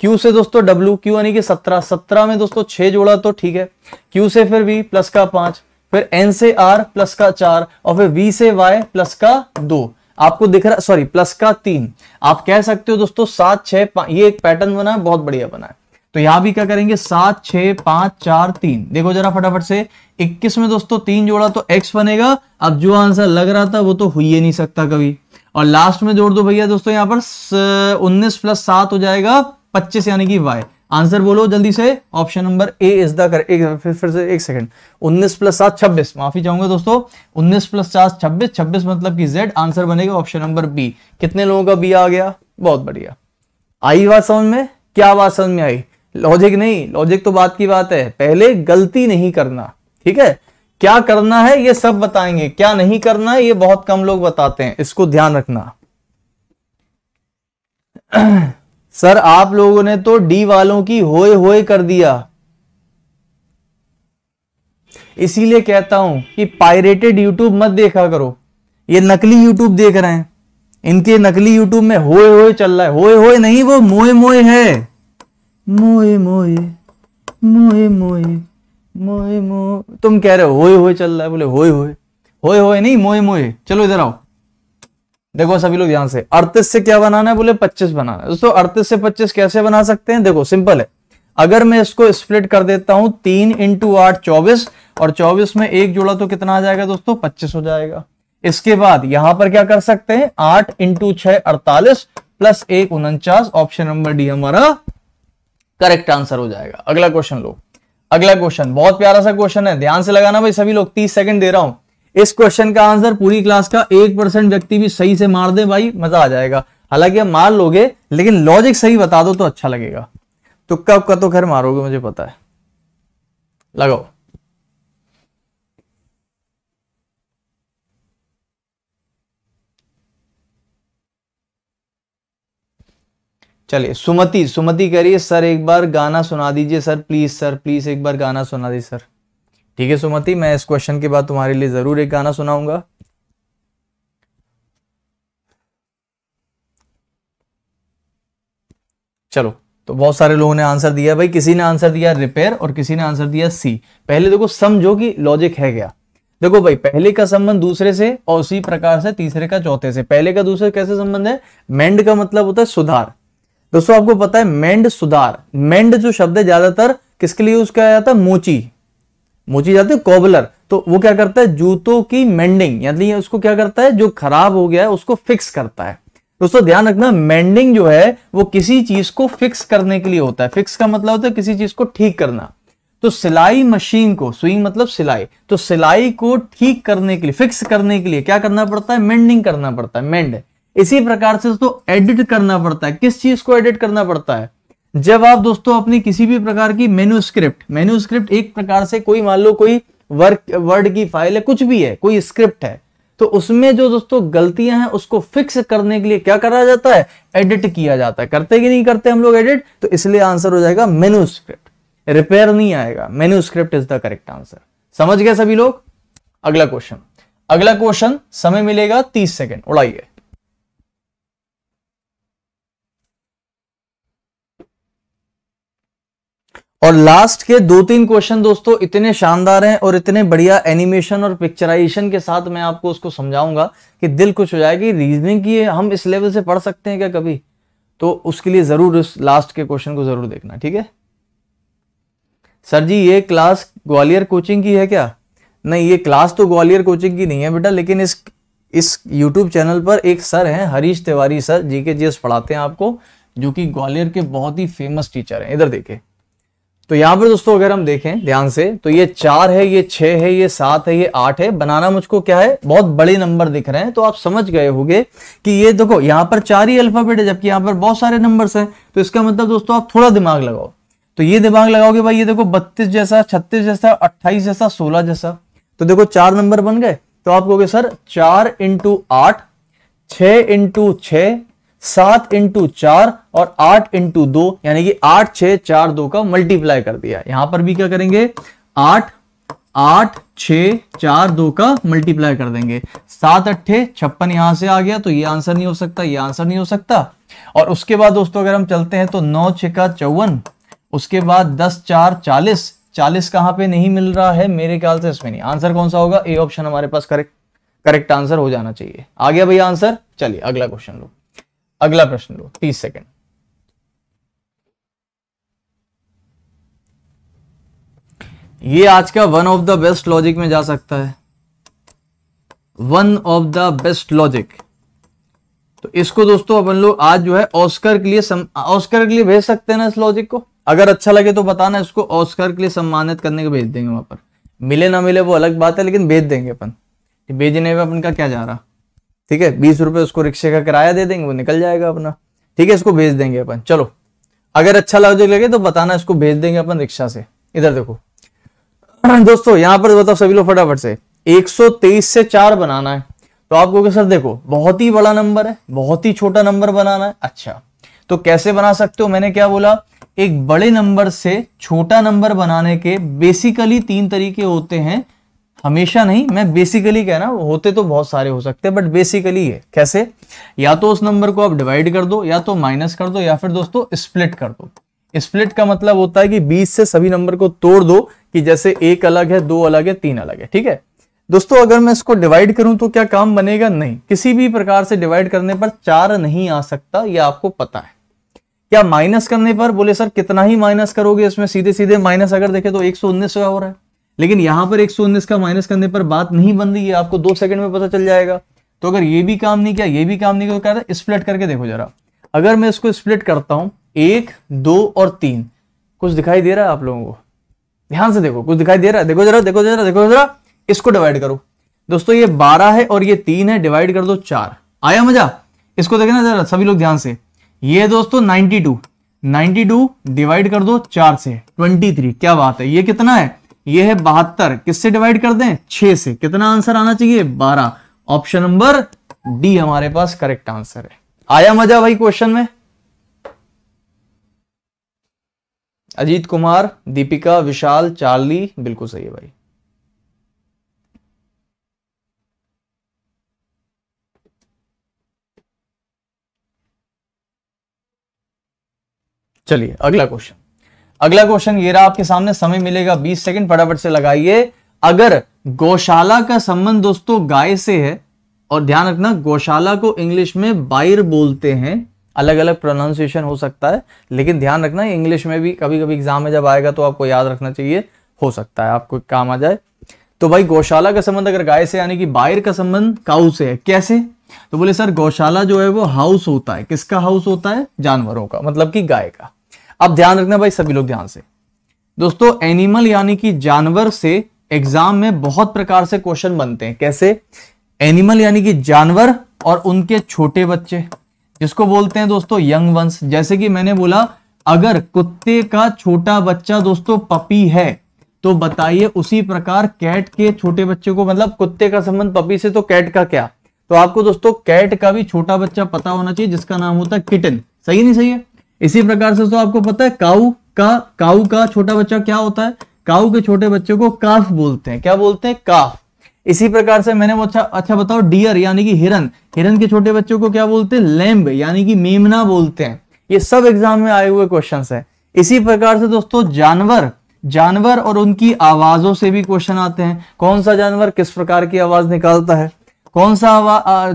क्यू से दोस्तों W Q यानी कि सत्रह सत्रह में दोस्तों छह जोड़ा तो ठीक है क्यू से फिर वी प्लस का पांच फिर एन से आर प्लस का चार और फिर वी से वाई प्लस का दो आपको दिख रहा सॉरी प्लस का तीन आप कह सकते हो दोस्तों सात छह ये एक पैटर्न बना है बहुत बढ़िया बना है तो यहां भी क्या करेंगे सात छह पांच चार तीन देखो जरा फटाफट से 21 में दोस्तों तीन जोड़ा तो x बनेगा अब जो आंसर लग रहा था वो तो हो ही नहीं सकता कभी और लास्ट में जोड़ दो भैया दोस्तों यहां पर उन्नीस प्लस सात हो जाएगा पच्चीस यानी कि y आंसर बोलो जल्दी से option number A is the कर एक फिर फिर से एक सेकंड 19 प्लस सात छब्बीस माफी चाहूंगा दोस्तों 19 प्लस सात छब्बीस छब्बीस मतलब कि z आंसर बनेगा ऑप्शन नंबर बी कितने लोगों का बी आ गया बहुत बढ़िया आई बात समझ में क्या बात समझ में आई लॉजिक नहीं लॉजिक तो बात की बात है पहले गलती नहीं करना ठीक है क्या करना है ये सब बताएंगे क्या नहीं करना है ये बहुत कम लोग बताते हैं इसको ध्यान रखना सर आप लोगों ने तो डी वालों की होए होए कर दिया इसीलिए कहता हूं कि पायरेटेड यूट्यूब मत देखा करो ये नकली यूट्यूब देख रहे हैं इनके नकली यूट्यूब में होए होए चल रहा है होए होए नहीं वो मोए मोए है मोए मोए मोए मोए मोए मोए तुम कह रहे होए होए चल रहा है बोले होए होए होए होए नहीं मोए मोए चलो इधर आओ देखो सभी लोग यहां से अड़तीस से क्या बनाना है बोले पच्चीस बनाना है दोस्तों अड़तीस से पच्चीस कैसे बना सकते हैं देखो सिंपल है अगर मैं इसको स्प्लिट कर देता हूं तीन इंटू आठ चौबीस और चौबीस में एक जोड़ा तो कितना आ जाएगा दोस्तों पच्चीस हो जाएगा इसके बाद यहां पर क्या कर सकते हैं आठ इंटू छह अड़तालीस प्लस एक उनचास ऑप्शन नंबर डी हमारा करेक्ट आंसर हो जाएगा अगला क्वेश्चन लो अगला क्वेश्चन बहुत प्यारा सा क्वेश्चन है ध्यान से लगाना भाई सभी लोग तीस सेकंड दे रहा हूं इस क्वेश्चन का आंसर पूरी क्लास का एक परसेंट व्यक्ति भी सही से मार दे भाई मजा आ जाएगा हालांकि आप मार लोगे लेकिन लॉजिक सही बता दो तो अच्छा लगेगा तुक्का उक्का तो खैर मारोगे मुझे पता है लगाओ चलिए सुमति सुमति कह रही है सर एक बार गाना सुना दीजिए सर प्लीज़ सर प्लीज़ एक बार गाना सुना दीजिए सर ठीक है सुमति मैं इस क्वेश्चन के बाद तुम्हारे लिए ज़रूर एक गाना सुनाऊंगा चलो तो बहुत सारे लोगों ने आंसर दिया भाई किसी ने आंसर दिया रिपेयर और किसी ने आंसर दिया सी पहले देखो समझो कि लॉजिक है क्या देखो भाई पहले का संबंध दूसरे से और उसी प्रकार से तीसरे का चौथे से पहले का दूसरे कैसे संबंध है मेंड का मतलब होता है सुधार दोस्तों आपको पता है मेंड सुधार मेंड जो शब्द है ज्यादातर किसके लिए यूज किया जाता है मोची मोची जाते कॉबलर तो वो क्या करता है जूतों की मेंडिंग यानी उसको क्या करता है जो खराब हो गया है उसको फिक्स करता है दोस्तों ध्यान रखना मेंडिंग जो है वो किसी चीज को फिक्स करने के लिए होता है फिक्स का मतलब होता है किसी चीज को ठीक करना तो सिलाई मशीन को स्विंग मतलब सिलाई तो सिलाई को ठीक करने के लिए फिक्स करने के लिए क्या करना पड़ता है मेंडिंग करना पड़ता है मेंड इसी प्रकार से दोस्तों एडिट करना पड़ता है किस चीज को एडिट करना पड़ता है जब आप दोस्तों अपनी किसी भी प्रकार की मेन्यू स्क्रिप्ट मेन्यू स्क्रिप्ट एक प्रकार से कोई मान लो कोई वर्क वर्ड की फाइल है कुछ भी है कोई स्क्रिप्ट है तो उसमें जो दोस्तों गलतियां हैं उसको फिक्स करने के लिए क्या करा जाता है एडिट किया जाता है करते कि नहीं करते हम लोग एडिट तो इसलिए आंसर हो जाएगा मेन्यू स्क्रिप्ट रिपेयर नहीं आएगा menu script is the correct answer समझ गए सभी लोग अगला क्वेश्चन अगला क्वेश्चन समय मिलेगा तीस सेकेंड उड़ाइए और लास्ट के दो तीन क्वेश्चन दोस्तों इतने शानदार हैं और इतने बढ़िया एनिमेशन और पिक्चराइजेशन के साथ मैं आपको उसको समझाऊंगा कि दिल कुछ हो जाएगी रीजनिंग की हम इस लेवल से पढ़ सकते हैं क्या कभी तो उसके लिए ज़रूर उस लास्ट के क्वेश्चन को ज़रूर देखना ठीक है सर जी ये क्लास ग्वालियर कोचिंग की है क्या नहीं ये क्लास तो ग्वालियर कोचिंग की नहीं है बेटा लेकिन इस इस यूट्यूब चैनल पर एक सर हैं हरीश तिवारी सर जी के जी पढ़ाते हैं आपको जो कि ग्वालियर के बहुत ही फेमस टीचर हैं इधर देखें तो यहां पर दोस्तों अगर हम देखें ध्यान से तो ये चार है ये छह है ये सात है ये आठ है बनाना मुझको क्या है बहुत बड़े नंबर दिख रहे हैं तो आप समझ गए होंगे कि ये देखो यहां पर चार ही अल्फाबेट है जबकि यहां पर बहुत सारे नंबर्स हैं तो इसका मतलब दोस्तों आप थोड़ा दिमाग लगाओ तो ये दिमाग लगाओगे भाई ये देखो बत्तीस जैसा छत्तीस जैसा अट्ठाईस जैसा सोलह जैसा तो देखो चार नंबर बन गए तो आप कहोगे सर चार इंटू आठ छ इंटू छ सात इंटू चार और आठ इंटू दो यानी कि आठ छ चार दो का मल्टीप्लाई कर दिया यहां पर भी क्या करेंगे आठ आठ छ चार दो का मल्टीप्लाई कर देंगे सात अट्ठे छप्पन यहां से आ गया तो ये आंसर नहीं हो सकता ये आंसर नहीं हो सकता और उसके बाद दोस्तों अगर हम चलते हैं तो नौ छिका चौवन उसके बाद दस चार चालीस चालीस कहां पे नहीं मिल रहा है मेरे ख्याल से इसमें नहीं आंसर कौन सा होगा ए ऑप्शन हमारे पास करेक्ट करेक्ट आंसर हो जाना चाहिए आ गया भैया आंसर चलिए अगला क्वेश्चन लो अगला प्रश्न लो तीस सेकेंड ये आज का one of the best logic में जा सकता है one of the best logic तो इसको दोस्तों अपन लोग आज जो है ऑस्कर के लिए ऑस्कर के लिए भेज सकते हैं ना इस लॉजिक को अगर अच्छा लगे तो बताना इसको ऑस्कर के लिए सम्मानित करने को भेज देंगे वहां पर मिले ना मिले वो अलग बात है लेकिन भेज देंगे अपन भेजने में अपन का क्या जा रहा ठीक है बीस रुपए उसको रिक्शे का किराया दे देंगे वो निकल जाएगा अपना ठीक है इसको भेज देंगे अपन चलो अगर अच्छा लॉजिक लगे तो बताना इसको भेज देंगे अपन रिक्शा से इधर देखो दोस्तों यहाँ पर बताओ सभी लोग फटाफट से 123 से चार बनाना है तो आपको सर देखो बहुत ही बड़ा नंबर है बहुत ही छोटा नंबर बनाना है अच्छा तो कैसे बना सकते हो मैंने क्या बोला एक बड़े नंबर से छोटा नंबर बनाने के बेसिकली तीन तरीके होते हैं हमेशा नहीं मैं बेसिकली कहना होते तो बहुत सारे हो सकते हैं बट बेसिकली है कैसे या तो उस नंबर को आप डिवाइड कर दो या तो माइनस कर दो या फिर दोस्तों स्प्लिट कर दो स्प्लिट का मतलब होता है कि बीस से सभी नंबर को तोड़ दो कि जैसे एक अलग है दो अलग है तीन अलग है ठीक है दोस्तों अगर मैं इसको डिवाइड करूं तो क्या काम बनेगा नहीं किसी भी प्रकार से डिवाइड करने पर चार नहीं आ सकता यह आपको पता है क्या माइनस करने पर बोले सर कितना ही माइनस करोगे इसमें सीधे सीधे माइनस अगर देखे तो 119 का हो रहा है लेकिन यहां पर उन्नीस का माइनस करने पर बात नहीं बन रही है आपको दो सेकंड में पता चल जाएगा तो अगर ये भी काम नहीं किया ये भी काम नहीं किया तो कहता स्प्लिट करके देखो जरा अगर मैं इसको स्प्लिट करता हूं एक दो और तीन कुछ दिखाई दे रहा है आप लोगों को ध्यान से देखो कुछ दिखाई दे रहा है देखो जरा देखो जरा देखो जरा इसको डिवाइड करो दोस्तों ये बारह है और ये तीन है डिवाइड कर दो चार आया मजा इसको देखे ना जरा सभी लोग ध्यान से ये दोस्तों नाइनटी टू डिवाइड कर दो चार से थ्री क्या बात है ये कितना है ये है बहत्तर किससे डिवाइड कर दें छह से कितना आंसर आना चाहिए बारह ऑप्शन नंबर डी हमारे पास करेक्ट आंसर है आया मजा भाई क्वेश्चन में अजीत कुमार दीपिका विशाल चार्ली बिल्कुल सही है भाई चलिए अगला क्वेश्चन अगला क्वेश्चन ये रहा आपके सामने समय मिलेगा 20 सेकंड फटाफट से लगाइए अगर गौशाला का संबंध दोस्तों गाय से है और ध्यान रखना गौशाला को इंग्लिश में बायर बोलते हैं अलग अलग प्रोनाउंसिएशन हो सकता है लेकिन ध्यान रखना इंग्लिश में भी कभी कभी एग्जाम में जब आएगा तो आपको याद रखना चाहिए हो सकता है आपको काम आ जाए तो भाई गौशाला का संबंध अगर गाय से यानी कि बायर का संबंध काउ से है कैसे तो बोले सर गौशाला जो है वो हाउस होता है किसका हाउस होता है जानवरों का मतलब कि गाय का अब ध्यान रखना भाई सभी लोग ध्यान से दोस्तों एनिमल यानी कि जानवर से एग्जाम में बहुत प्रकार से क्वेश्चन बनते हैं कैसे एनिमल यानी कि जानवर और उनके छोटे बच्चे जिसको बोलते हैं दोस्तों यंग वंश जैसे कि मैंने बोला अगर कुत्ते का छोटा बच्चा दोस्तों पपी है तो बताइए उसी प्रकार कैट के छोटे बच्चे को मतलब कुत्ते का संबंध पपी से तो कैट का क्या तो आपको दोस्तों कैट का भी छोटा बच्चा पता होना चाहिए जिसका नाम होता है किटन सही नहीं सही है इसी प्रकार से तो आपको पता है काऊ का काऊ का छोटा बच्चा क्या होता है काऊ के छोटे बच्चों को काफ बोलते हैं क्या बोलते हैं काफ इसी प्रकार से मैंने अच्छा अच्छा बताओ डियर यानी कि हिरन हिरन के छोटे बच्चों को क्या बोलते हैं लैम्ब यानी कि मेमना बोलते हैं ये सब एग्जाम में आए हुए क्वेश्चन है इसी प्रकार से दोस्तों जानवर जानवर और उनकी आवाजों से भी क्वेश्चन आते हैं कौन सा जानवर किस प्रकार की आवाज निकालता है कौन सा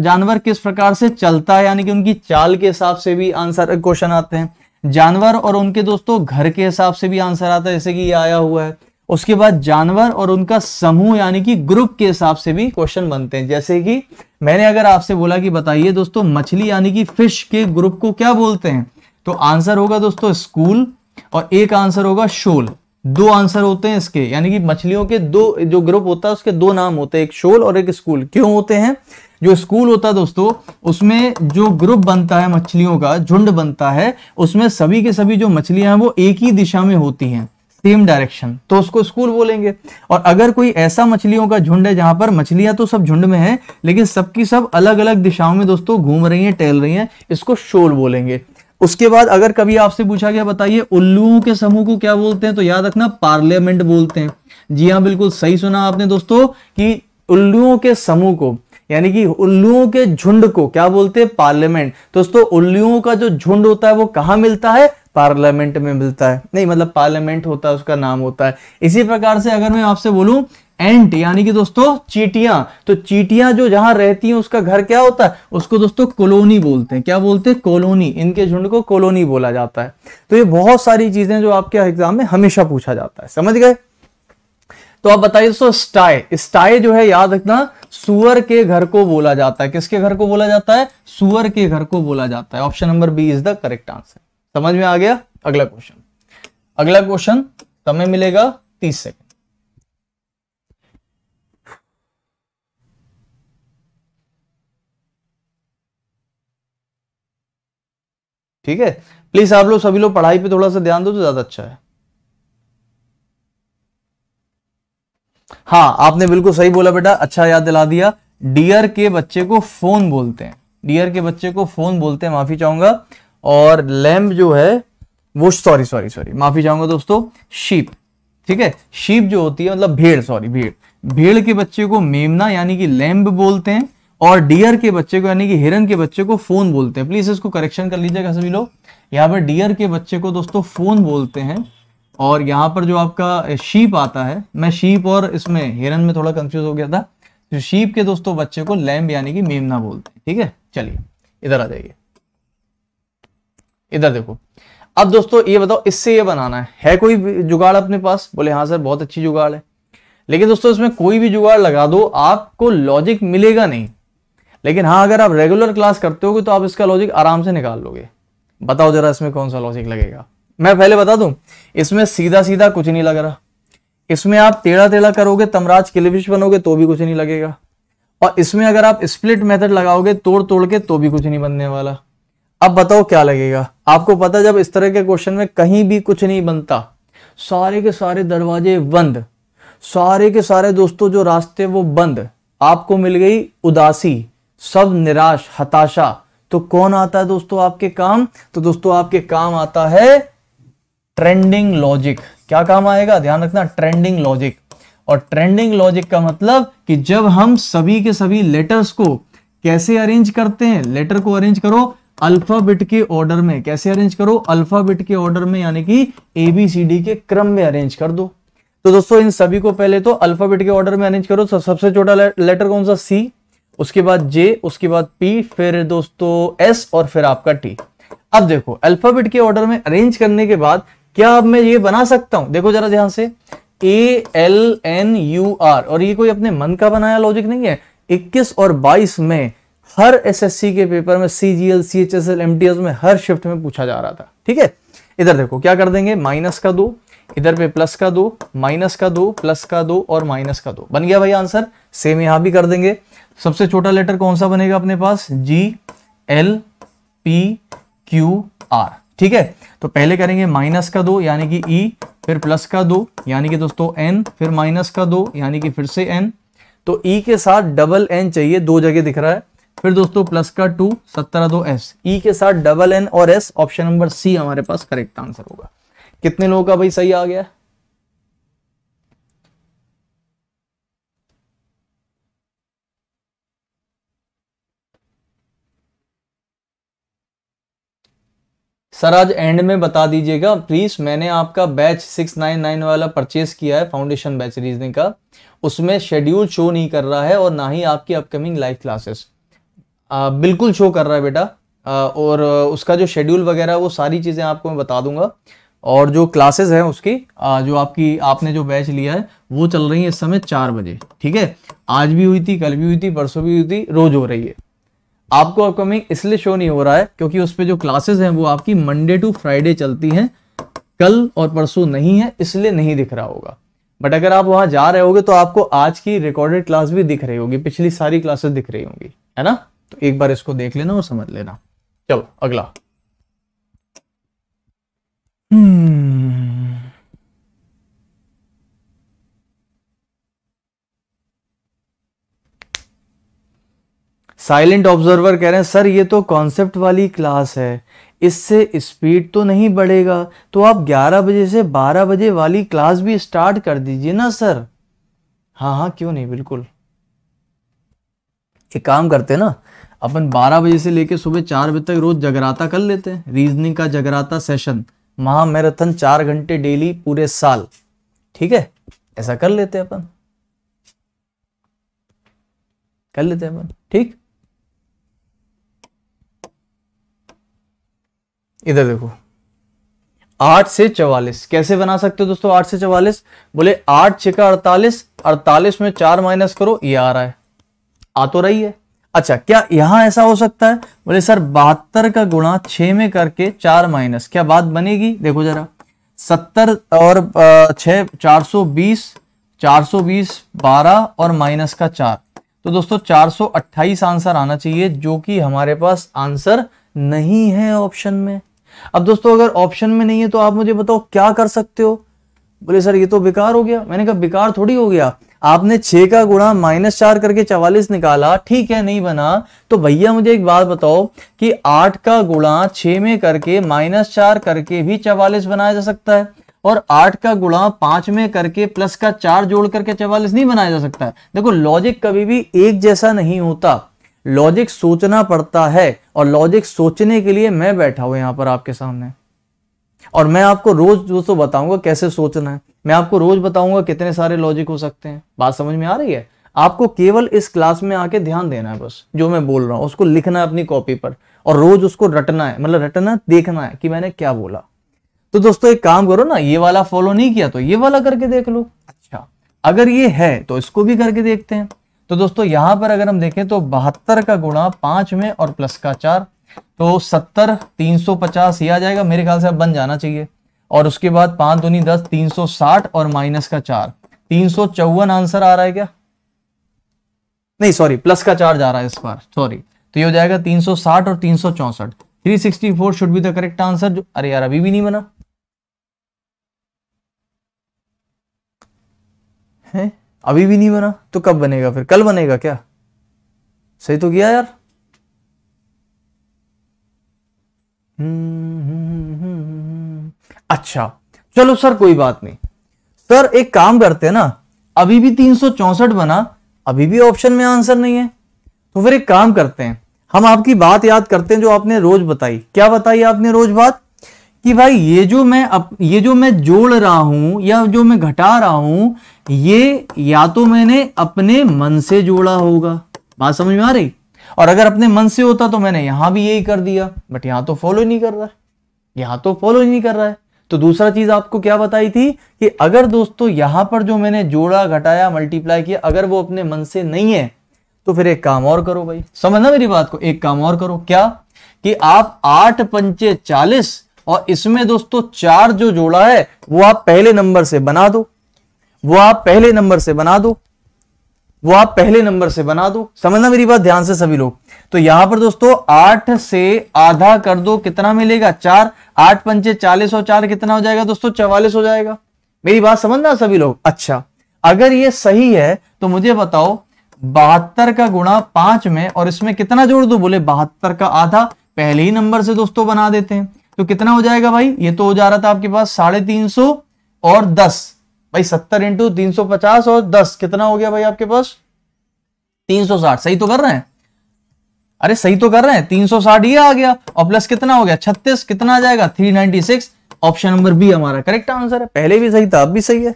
जानवर किस प्रकार से चलता है यानी कि उनकी चाल के हिसाब से भी आंसर क्वेश्चन आते हैं जानवर और उनके दोस्तों घर के हिसाब से भी आंसर आता है जैसे कि ये आया हुआ है उसके बाद जानवर और उनका समूह यानी कि ग्रुप के हिसाब से भी क्वेश्चन बनते हैं जैसे कि मैंने अगर आपसे बोला कि बताइए दोस्तों मछली यानी कि फिश के ग्रुप को क्या बोलते हैं तो आंसर होगा दोस्तों स्कूल और एक आंसर होगा शोल दो आंसर होते हैं इसके यानी कि मछलियों के दो जो ग्रुप होता है उसके दो नाम होते हैं एक शोल और एक स्कूल क्यों होते हैं जो स्कूल होता है दोस्तों उसमें जो ग्रुप बनता है मछलियों का झुंड बनता है उसमें सभी के सभी जो मछलियां हैं वो एक ही दिशा में होती हैं सेम डायरेक्शन तो उसको स्कूल बोलेंगे और अगर कोई ऐसा मछलियों का झुंड है जहां पर मछलियां तो सब झुंड में है लेकिन सबकी सब अलग अलग दिशाओं में दोस्तों घूम रही हैं टहल रही हैं इसको शोल बोलेंगे उसके बाद अगर कभी आपसे पूछा गया बताइए उल्लुओं के समूह को क्या बोलते हैं तो याद रखना पार्लियामेंट बोलते हैं जी हाँ बिल्कुल सही सुना आपने दोस्तों कि उल्लुओं के समूह को यानी कि उल्लुओं के झुंड को क्या बोलते हैं पार्लियामेंट दोस्तों उल्लुओं का जो झुंड होता है वो कहां मिलता है पार्लियामेंट में मिलता है नहीं मतलब पार्लियामेंट होता है उसका नाम होता है इसी प्रकार से अगर मैं आपसे बोलूं एंट यानी कि दोस्तों चीटियां तो चीटियां जो जहां रहती हैं उसका घर क्या होता है उसको दोस्तों कॉलोनी बोलते हैं क्या बोलते हैं कॉलोनी इनके झुंड को कॉलोनी बोला जाता है तो ये बहुत सारी चीजें जो आपके एग्जाम में हमेशा पूछा जाता है समझ गए तो आप बताइए दोस्तों स्टाई स्टाई जो है याद रखना सुअर के घर को बोला जाता है किसके घर को बोला जाता है सुअर के घर को बोला जाता है option number B is the correct answer समझ में आ गया अगला क्वेश्चन अगला क्वेश्चन समय मिलेगा तीस सेकेंड ठीक है प्लीज आप लोग सभी लोग पढ़ाई पे थोड़ा सा ध्यान दो तो ज्यादा अच्छा है हाँ आपने बिल्कुल सही बोला बेटा अच्छा याद दिला दिया डियर के बच्चे को फोन बोलते हैं डियर के बच्चे को फोन बोलते हैं माफी चाहूंगा और लैम्ब जो है वो सॉरी सॉरी सॉरी माफी चाहूंगा दोस्तों शीप ठीक है शीप जो होती है मतलब भेड़ सॉरी भेड़ भेड़ के बच्चे को मेमना यानी कि लैम्ब बोलते हैं और डियर के बच्चे को यानी कि हिरन के बच्चे को फोन बोलते हैं प्लीज इसको करेक्शन कर लीजिएगा सभी लोग यहाँ पर डियर के बच्चे को दोस्तों फोन बोलते हैं और यहाँ पर जो आपका शीप आता है मैं शीप और इसमें हिरन में थोड़ा कंफ्यूज हो गया था शीप तो के दोस्तों बच्चे को लैम्ब यानी कि मेमना बोलते हैं ठीक है चलिए इधर आ जाइए इधर देखो अब दोस्तों ये बताओ इससे ये बनाना है है कोई जुगाड़ अपने पास बोले हाँ सर बहुत अच्छी जुगाड़ है लेकिन दोस्तों इसमें कोई भी जुगाड़ लगा दो आपको लॉजिक मिलेगा नहीं लेकिन हाँ अगर आप रेगुलर क्लास करते होगे तो आप इसका लॉजिक आराम से निकाल लोगे बताओ जरा इसमें कौन सा लॉजिक लगेगा मैं पहले बता दूं इसमें सीधा सीधा कुछ नहीं लग रहा इसमें आप टेढ़ा टेढ़ा करोगे तमराज किलिविश बनोगे तो भी कुछ नहीं लगेगा और इसमें अगर आप स्प्लिट मेथड लगाओगे तोड़ तोड़ के तो भी कुछ नहीं बनने वाला अब बताओ क्या लगेगा आपको पता जब इस तरह के क्वेश्चन में कहीं भी कुछ नहीं बनता सारे के सारे दरवाजे बंद सारे के सारे दोस्तों जो रास्ते वो बंद आपको मिल गई उदासी सब निराश हताशा तो कौन आता है दोस्तों आपके काम तो दोस्तों आपके काम आता है ट्रेंडिंग लॉजिक क्या काम आएगा ध्यान रखना ट्रेंडिंग लॉजिक और ट्रेंडिंग लॉजिक का मतलब कि जब हम सभी के सभी लेटर्स को कैसे अरेंज करते हैं लेटर को अरेंज करो अल्फाबेट के ऑर्डर में कैसे अरेंज करो अल्फाबेट के ऑर्डर में यानी कि एबीसीडी के क्रम में अरेंज कर दो तो दोस्तों इन सभी को पहले तो अल्फाबेट के ऑर्डर में अरेंज करो तो सबसे छोटा लेटर कौन सा सी उसके बाद जे उसके बाद पी फिर दोस्तों एस और फिर आपका टी अब देखो अल्फाबेट के ऑर्डर में अरेंज करने के बाद क्या अब मैं ये बना सकता हूं देखो जरा ध्यान से A L N U R और ये कोई अपने मन का बनाया लॉजिक नहीं है 21 और 22 में हर एसएससी के पेपर में सीजीएल सीएचएसएल एमटीएस में हर शिफ्ट में पूछा जा रहा था ठीक है इधर देखो क्या कर देंगे माइनस का दो इधर पे प्लस का दो माइनस का दो प्लस का दो और माइनस का दो बन गया भाई आंसर सेम यहां भी कर देंगे सबसे छोटा लेटर कौन सा बनेगा अपने पास G L P Q R ठीक है तो पहले करेंगे माइनस का दो यानी कि ई e, फिर प्लस का दो यानी कि दोस्तों एन फिर माइनस का दो यानी कि फिर से एन तो ई e के साथ डबल एन चाहिए दो जगह दिख रहा है फिर दोस्तों प्लस का टू सत्रह दो एस ई e के साथ डबल एन और एस ऑप्शन नंबर सी हमारे पास करेक्ट आंसर होगा कितने लोगों का भाई सही आ गया सर आज एंड में बता दीजिएगा प्लीज मैंने आपका बैच 699 वाला परचेस किया है फाउंडेशन बैच रीजनिंग का उसमें शेड्यूल शो नहीं कर रहा है और ना ही आपकी अपकमिंग लाइव क्लासेस आ, बिल्कुल शो कर रहा है बेटा आ, और उसका जो शेड्यूल वगैरह वो सारी चीज़ें आपको मैं बता दूंगा और जो क्लासेस हैं उसकी आ, जो आपकी आपने जो बैच लिया है वो चल रही है इस समय चार बजे ठीक है आज भी हुई थी कल भी हुई थी परसों भी हुई थी रोज हो रही है आपको अपकमिंग इसलिए शो नहीं हो रहा है क्योंकि उस पर जो क्लासेस हैं वो आपकी मंडे टू फ्राइडे चलती हैं कल और परसों नहीं है इसलिए नहीं दिख रहा होगा बट अगर आप वहां जा रहे होगे तो आपको आज की रिकॉर्डेड क्लास भी दिख रही होगी पिछली सारी क्लासेस दिख रही होंगी है ना तो एक बार इसको देख लेना और समझ लेना चलो अगला साइलेंट हम्म। ऑब्जर्वर कह रहे हैं सर ये तो कॉन्सेप्ट वाली क्लास है इससे स्पीड तो नहीं बढ़ेगा तो आप 11 बजे से 12 बजे वाली क्लास भी स्टार्ट कर दीजिए ना सर हाँ हाँ क्यों नहीं बिल्कुल एक काम करते ना अपन 12 बजे से लेकर सुबह चार बजे तक रोज जगराता कर लेते हैं रीजनिंग का जगराता सेशन महामैराथन चार घंटे डेली पूरे साल ठीक है ऐसा कर लेते हैं अपन कर लेते हैं अपन ठीक इधर देखो आठ से चवालीस कैसे बना सकते हो दोस्तों आठ से चवालीस बोले आठ छिका अड़तालीस अड़तालीस में चार माइनस करो ये आ रहा है आ तो रही है अच्छा क्या यहां ऐसा हो सकता है बोले सर बहत्तर का गुणा छह में करके चार माइनस क्या बात बनेगी देखो जरा सत्तर और छह चार सौ बीस चार सौ बीस बारह और माइनस का चार तो दोस्तों चार सौ अट्ठाईस आंसर आना चाहिए जो कि हमारे पास आंसर नहीं है ऑप्शन में अब दोस्तों अगर ऑप्शन में नहीं है तो आप मुझे बताओ क्या कर सकते हो बोले सर ये तो बेकार हो गया मैंने कहा बेकार थोड़ी हो गया आपने छः का गुणा माइनस चार करके चवालीस निकाला ठीक है नहीं बना तो भैया मुझे एक बात बताओ कि आठ का गुणा छ में करके माइनस चार करके भी चवालीस बनाया जा सकता है और आठ का गुणा पांच में करके प्लस का चार जोड़ करके चवालीस नहीं बनाया जा सकता है देखो लॉजिक कभी भी एक जैसा नहीं होता लॉजिक सोचना पड़ता है और लॉजिक सोचने के लिए मैं बैठा हुआ यहां पर आपके सामने और मैं आपको रोज दोस्तों बताऊंगा कैसे सोचना है मैं आपको रोज बताऊंगा कितने सारे लॉजिक हो सकते हैं बात समझ में आ रही है आपको केवल इस क्लास में आके ध्यान देना है बस जो मैं बोल रहा हूँ उसको लिखना है अपनी कॉपी पर और रोज उसको रटना है मतलब रटना देखना है कि मैंने क्या बोला तो दोस्तों एक काम करो ना ये वाला फॉलो नहीं किया तो ये वाला करके देख लो अच्छा अगर ये है तो इसको भी करके देखते हैं तो दोस्तों यहां पर अगर हम देखें तो बहत्तर का गुणा पांच में और प्लस का चार तो सत्तर तीन सौ पचास ये आ जाएगा मेरे ख्याल से अब बन जाना चाहिए और उसके बाद पांच दुनी दस तीन सौ साठ और माइनस का चार तीन सौ चौवन आंसर आ रहा है क्या नहीं सॉरी प्लस का चार्ज आ रहा है इस बार सॉरी तो ये हो जाएगा तीन सौ साठ और तीन सौ चौसठ three sixty four should be the correct answer जो अरे यार अभी भी नहीं बना है अभी भी नहीं बना तो कब बनेगा फिर कल बनेगा क्या सही तो किया यार हम्म, हम्म। अच्छा चलो सर कोई बात नहीं सर एक काम करते हैं ना अभी भी तीन बना अभी भी ऑप्शन में आंसर नहीं है तो फिर एक काम करते हैं हम आपकी बात याद करते हैं जो आपने रोज बताई क्या बताई आपने रोज बात कि भाई ये जो मैं अप, ये जो मैं जोड़ रहा हूं या जो मैं घटा रहा हूं ये या तो मैंने अपने मन से जोड़ा होगा बात समझ में आ रही और अगर अपने मन से होता तो मैंने यहां भी यही कर दिया बट यहां तो फॉलो नहीं कर रहा है यहां तो फॉलो ही नहीं कर रहा है तो दूसरा चीज आपको क्या बताई थी कि अगर दोस्तों यहां पर जो मैंने जोड़ा घटाया मल्टीप्लाई किया अगर वो अपने मन से नहीं है तो फिर एक काम और करो भाई समझना मेरी बात को एक काम और करो क्या कि आप आठ पंचे चालीस और इसमें दोस्तों चार जो जोड़ा है वो आप पहले नंबर से बना दो वो आप पहले नंबर से बना दो वो आप पहले नंबर से बना दो समझना मेरी बात ध्यान से सभी लोग तो यहां पर दोस्तों आठ से आधा कर दो कितना मिलेगा चार आठ पंचे चालीस और चार कितना हो जाएगा दोस्तों चवालीस हो जाएगा मेरी बात समझना सभी लोग अच्छा अगर ये सही है तो मुझे बताओ बहत्तर का गुणा पांच में और इसमें कितना जोड़ दो बोले बहत्तर का आधा पहले ही नंबर से दोस्तों बना देते हैं तो कितना हो जाएगा भाई ये तो हो जा रहा था आपके पास साढ़े तीन सौ और दस भाई सत्तर इंटू तीन सौ पचास और दस कितना हो गया भाई आपके पास तीन सौ साठ सही तो कर रहे हैं अरे सही तो कर रहे हैं तीन सौ साठ ये आ गया और प्लस कितना हो गया छत्तीस कितना आ जाएगा three ninety six option number B हमारा करेक्ट आंसर है पहले भी सही था अब भी सही है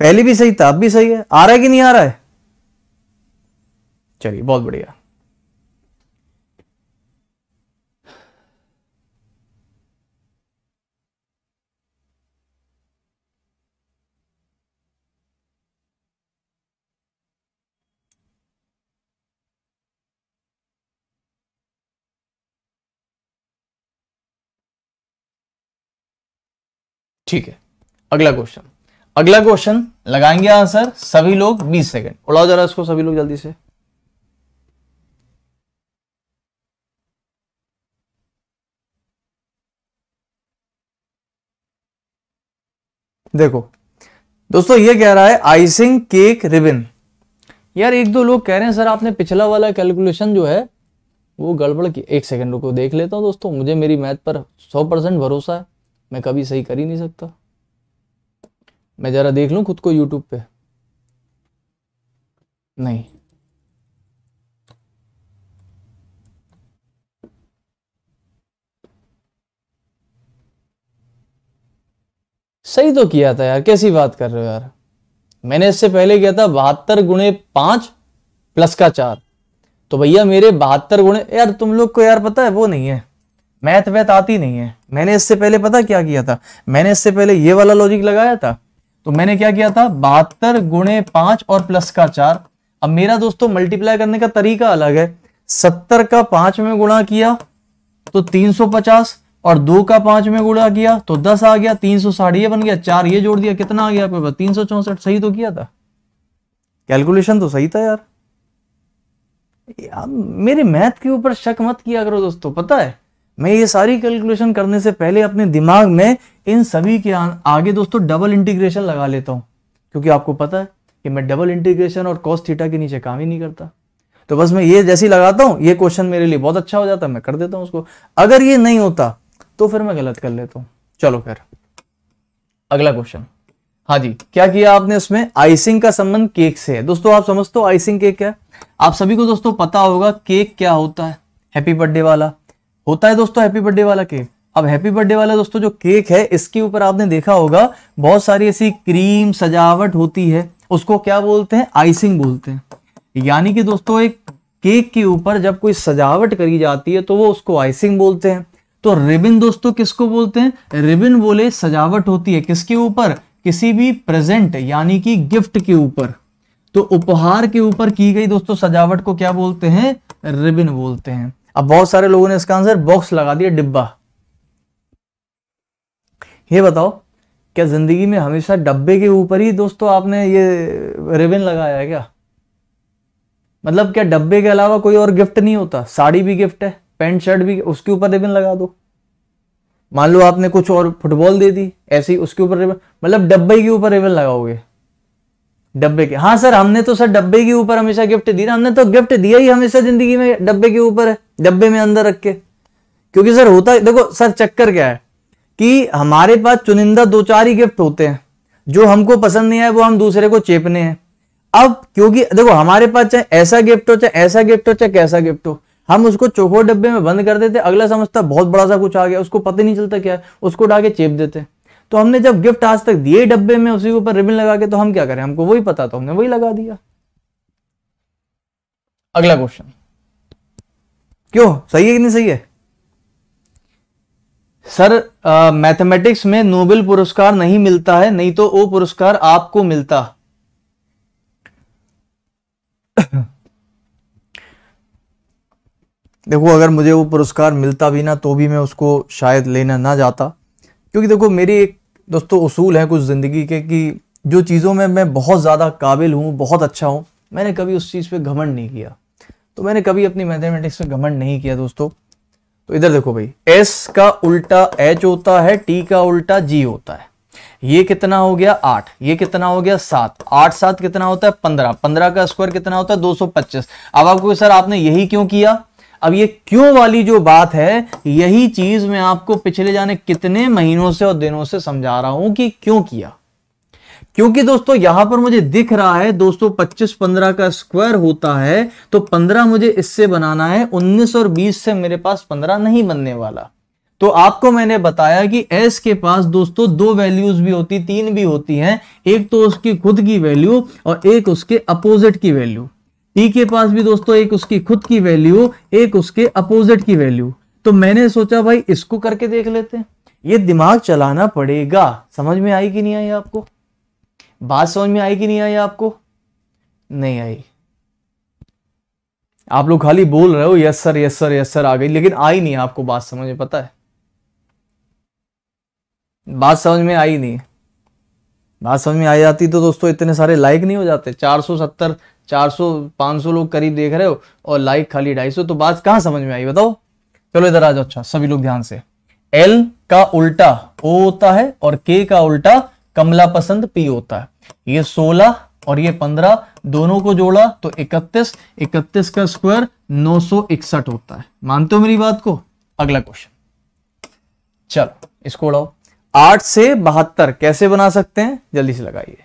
पहले भी सही था अब भी सही है आ रहा है कि नहीं आ रहा है चलिए बहुत बढ़िया ठीक है अगला क्वेश्चन अगला क्वेश्चन लगाएंगे आंसर सभी लोग 20 सेकंड उड़ाओ जरा इसको सभी लोग जल्दी से देखो दोस्तों ये कह रहा है आइसिंग केक रिबिन यार एक दो लोग कह रहे हैं सर आपने पिछला वाला कैलकुलेशन जो है वो गड़बड़ की एक सेकंड रुको देख लेता हूं दोस्तों मुझे मेरी मैथ पर 100 परसेंट भरोसा है मैं कभी सही कर ही नहीं सकता मैं ज़रा देख लूँ खुद को यूट्यूब पे नहीं सही तो किया था यार कैसी बात कर रहे हो यार मैंने इससे पहले किया था बहत्तर गुणे पांच प्लस का चार तो भैया मेरे बहत्तर गुणे यार तुम लोग को यार पता है वो नहीं है मैथ वैथ आती नहीं है मैंने इससे पहले पता क्या किया था मैंने इससे पहले ये वाला लॉजिक लगाया था तो मैंने क्या किया था बहत्तर गुणे पांच और प्लस का चार अब मेरा दोस्तों मल्टीप्लाई करने का तरीका अलग है सत्तर का पांच में गुणा किया तो तीन सौ पचास और दो का पांच में गुणा किया तो दस आ गया तीन सौ साठ बन गया चार ये जोड़ दिया कितना आ गया आपके तीन सौ चौसठ सही तो किया था कैलकुलेशन तो सही था यार, यार मेरे मैथ के ऊपर शक मत किया करो दोस्तों पता है मैं ये सारी कैलकुलेशन करने से पहले अपने दिमाग में इन सभी के आगे दोस्तों डबल इंटीग्रेशन लगा लेता हूँ क्योंकि आपको पता है कि मैं डबल इंटीग्रेशन और कॉस थीटा के नीचे काम ही नहीं करता तो बस मैं ये जैसे ही लगाता हूं ये क्वेश्चन मेरे लिए बहुत अच्छा हो जाता है मैं कर देता हूँ उसको अगर ये नहीं होता तो फिर मैं गलत कर लेता हूँ चलो फिर अगला क्वेश्चन हाँ जी क्या किया आपने उसमें आइसिंग का संबंध केक से है दोस्तों आप समझते हो आइसिंग केक क्या आप सभी को दोस्तों पता होगा केक क्या होता है हैप्पी बर्थडे वाला होता है दोस्तों हैप्पी बर्थडे वाला केक अब हैप्पी बर्थडे वाला दोस्तों जो केक है इसके ऊपर आपने देखा होगा बहुत सारी ऐसी क्रीम सजावट होती है उसको क्या बोलते हैं आइसिंग बोलते हैं यानी कि दोस्तों एक केक के ऊपर जब कोई सजावट करी जाती है तो वो उसको आइसिंग बोलते हैं तो रिबिन दोस्तों किसको बोलते हैं रिबिन बोले सजावट होती है किसके ऊपर किसी भी प्रेजेंट यानी कि गिफ्ट के ऊपर तो उपहार के ऊपर की गई दोस्तों सजावट को क्या बोलते हैं रिबिन बोलते हैं अब बहुत सारे लोगों ने इसका आंसर बॉक्स लगा दिया डिब्बा ये बताओ क्या जिंदगी में हमेशा डब्बे के ऊपर ही दोस्तों आपने ये रिबन लगाया है क्या मतलब क्या डब्बे के अलावा कोई और गिफ्ट नहीं होता साड़ी भी गिफ्ट है पैंट शर्ट भी उसके ऊपर रिबन लगा दो मान लो आपने कुछ और फुटबॉल दे दी ऐसी उसके ऊपर रिबन मतलब डब्बे के ऊपर रिबन लगाओगे डब्बे के हाँ सर हमने तो सर डब्बे के ऊपर हमेशा गिफ्ट दिया ना हमने तो गिफ्ट दिया ही हमेशा जिंदगी में डब्बे के ऊपर डब्बे में अंदर रख के क्योंकि सर होता है देखो सर चक्कर क्या है कि हमारे पास चुनिंदा दो चार ही गिफ्ट होते हैं जो हमको पसंद नहीं आए वो हम दूसरे को चेपने हैं अब क्योंकि देखो हमारे पास चाहे ऐसा गिफ्ट हो चाहे ऐसा गिफ्ट हो चाहे कैसा गिफ्ट हो हम उसको चोखो डब्बे में बंद कर देते अगला समझता बहुत बड़ा सा कुछ आ गया उसको पता नहीं चलता क्या है उसको उठा के चेप देते हैं तो हमने जब गिफ्ट आज तक दिए डब्बे में उसी के ऊपर रिबन लगा के तो हम क्या करें हमको वही पता तो हमने वही लगा दिया अगला क्वेश्चन क्यों सही है कि नहीं सही है सर मैथमेटिक्स में नोबेल पुरस्कार नहीं मिलता है नहीं तो वो पुरस्कार आपको मिलता देखो अगर मुझे वो पुरस्कार मिलता भी ना तो भी मैं उसको शायद लेना ना जाता क्योंकि देखो मेरी एक दोस्तों उसूल है कुछ ज़िंदगी के कि जो चीज़ों में मैं बहुत ज़्यादा काबिल हूँ बहुत अच्छा हूँ मैंने कभी उस चीज़ पे घमंड नहीं किया तो मैंने कभी अपनी मैथमेटिक्स में घमंड नहीं किया दोस्तों तो इधर देखो भाई एस का उल्टा एच होता है टी का उल्टा जी होता है ये कितना हो गया आठ ये कितना हो गया सात आठ सात कितना होता है पंद्रह पंद्रह का स्क्वायर कितना होता है दो सौ पच्चीस अब आपको सर आपने यही क्यों किया अब ये क्यों वाली जो बात है यही चीज मैं आपको पिछले जाने कितने महीनों से और दिनों से समझा रहा हूं कि क्यों किया क्योंकि दोस्तों यहां पर मुझे दिख रहा है दोस्तों 25-15 का स्क्वायर होता है तो 15 मुझे इससे बनाना है 19 और 20 से मेरे पास 15 नहीं बनने वाला तो आपको मैंने बताया कि एस के पास दोस्तों दो वैल्यूज भी होती तीन भी होती हैं एक तो उसकी खुद की वैल्यू और एक उसके अपोजिट की वैल्यू टी e के पास भी दोस्तों एक उसकी खुद की वैल्यू एक उसके अपोजिट की वैल्यू तो मैंने सोचा भाई इसको करके देख लेते हैं ये दिमाग चलाना पड़ेगा समझ में आई कि नहीं आई आपको बात समझ में आई कि नहीं आई आपको नहीं आई आप लोग खाली बोल रहे हो yes sir yes sir yes sir आ गई लेकिन आई नहीं आपको बात समझ में पता है बात समझ में आई नहीं बात समझ में आ जाती तो दोस्तों इतने सारे लाइक नहीं हो जाते 470 400 सौ लोग करीब देख रहे हो और लाइक खाली सौ तो बात कहां समझ में आई बताओ चलो इधर आ जाओ अच्छा सभी लोग ध्यान से एल का उल्टा ओ होता है और के का उल्टा कमला पसंद पी होता है ये 16 और ये 15 दोनों को जोड़ा तो 31 31 का स्क्वायर 961 होता है मानते हो मेरी बात को अगला क्वेश्चन चलो इसको उड़ाओ आठ से बहत्तर कैसे बना सकते हैं जल्दी से लगाइए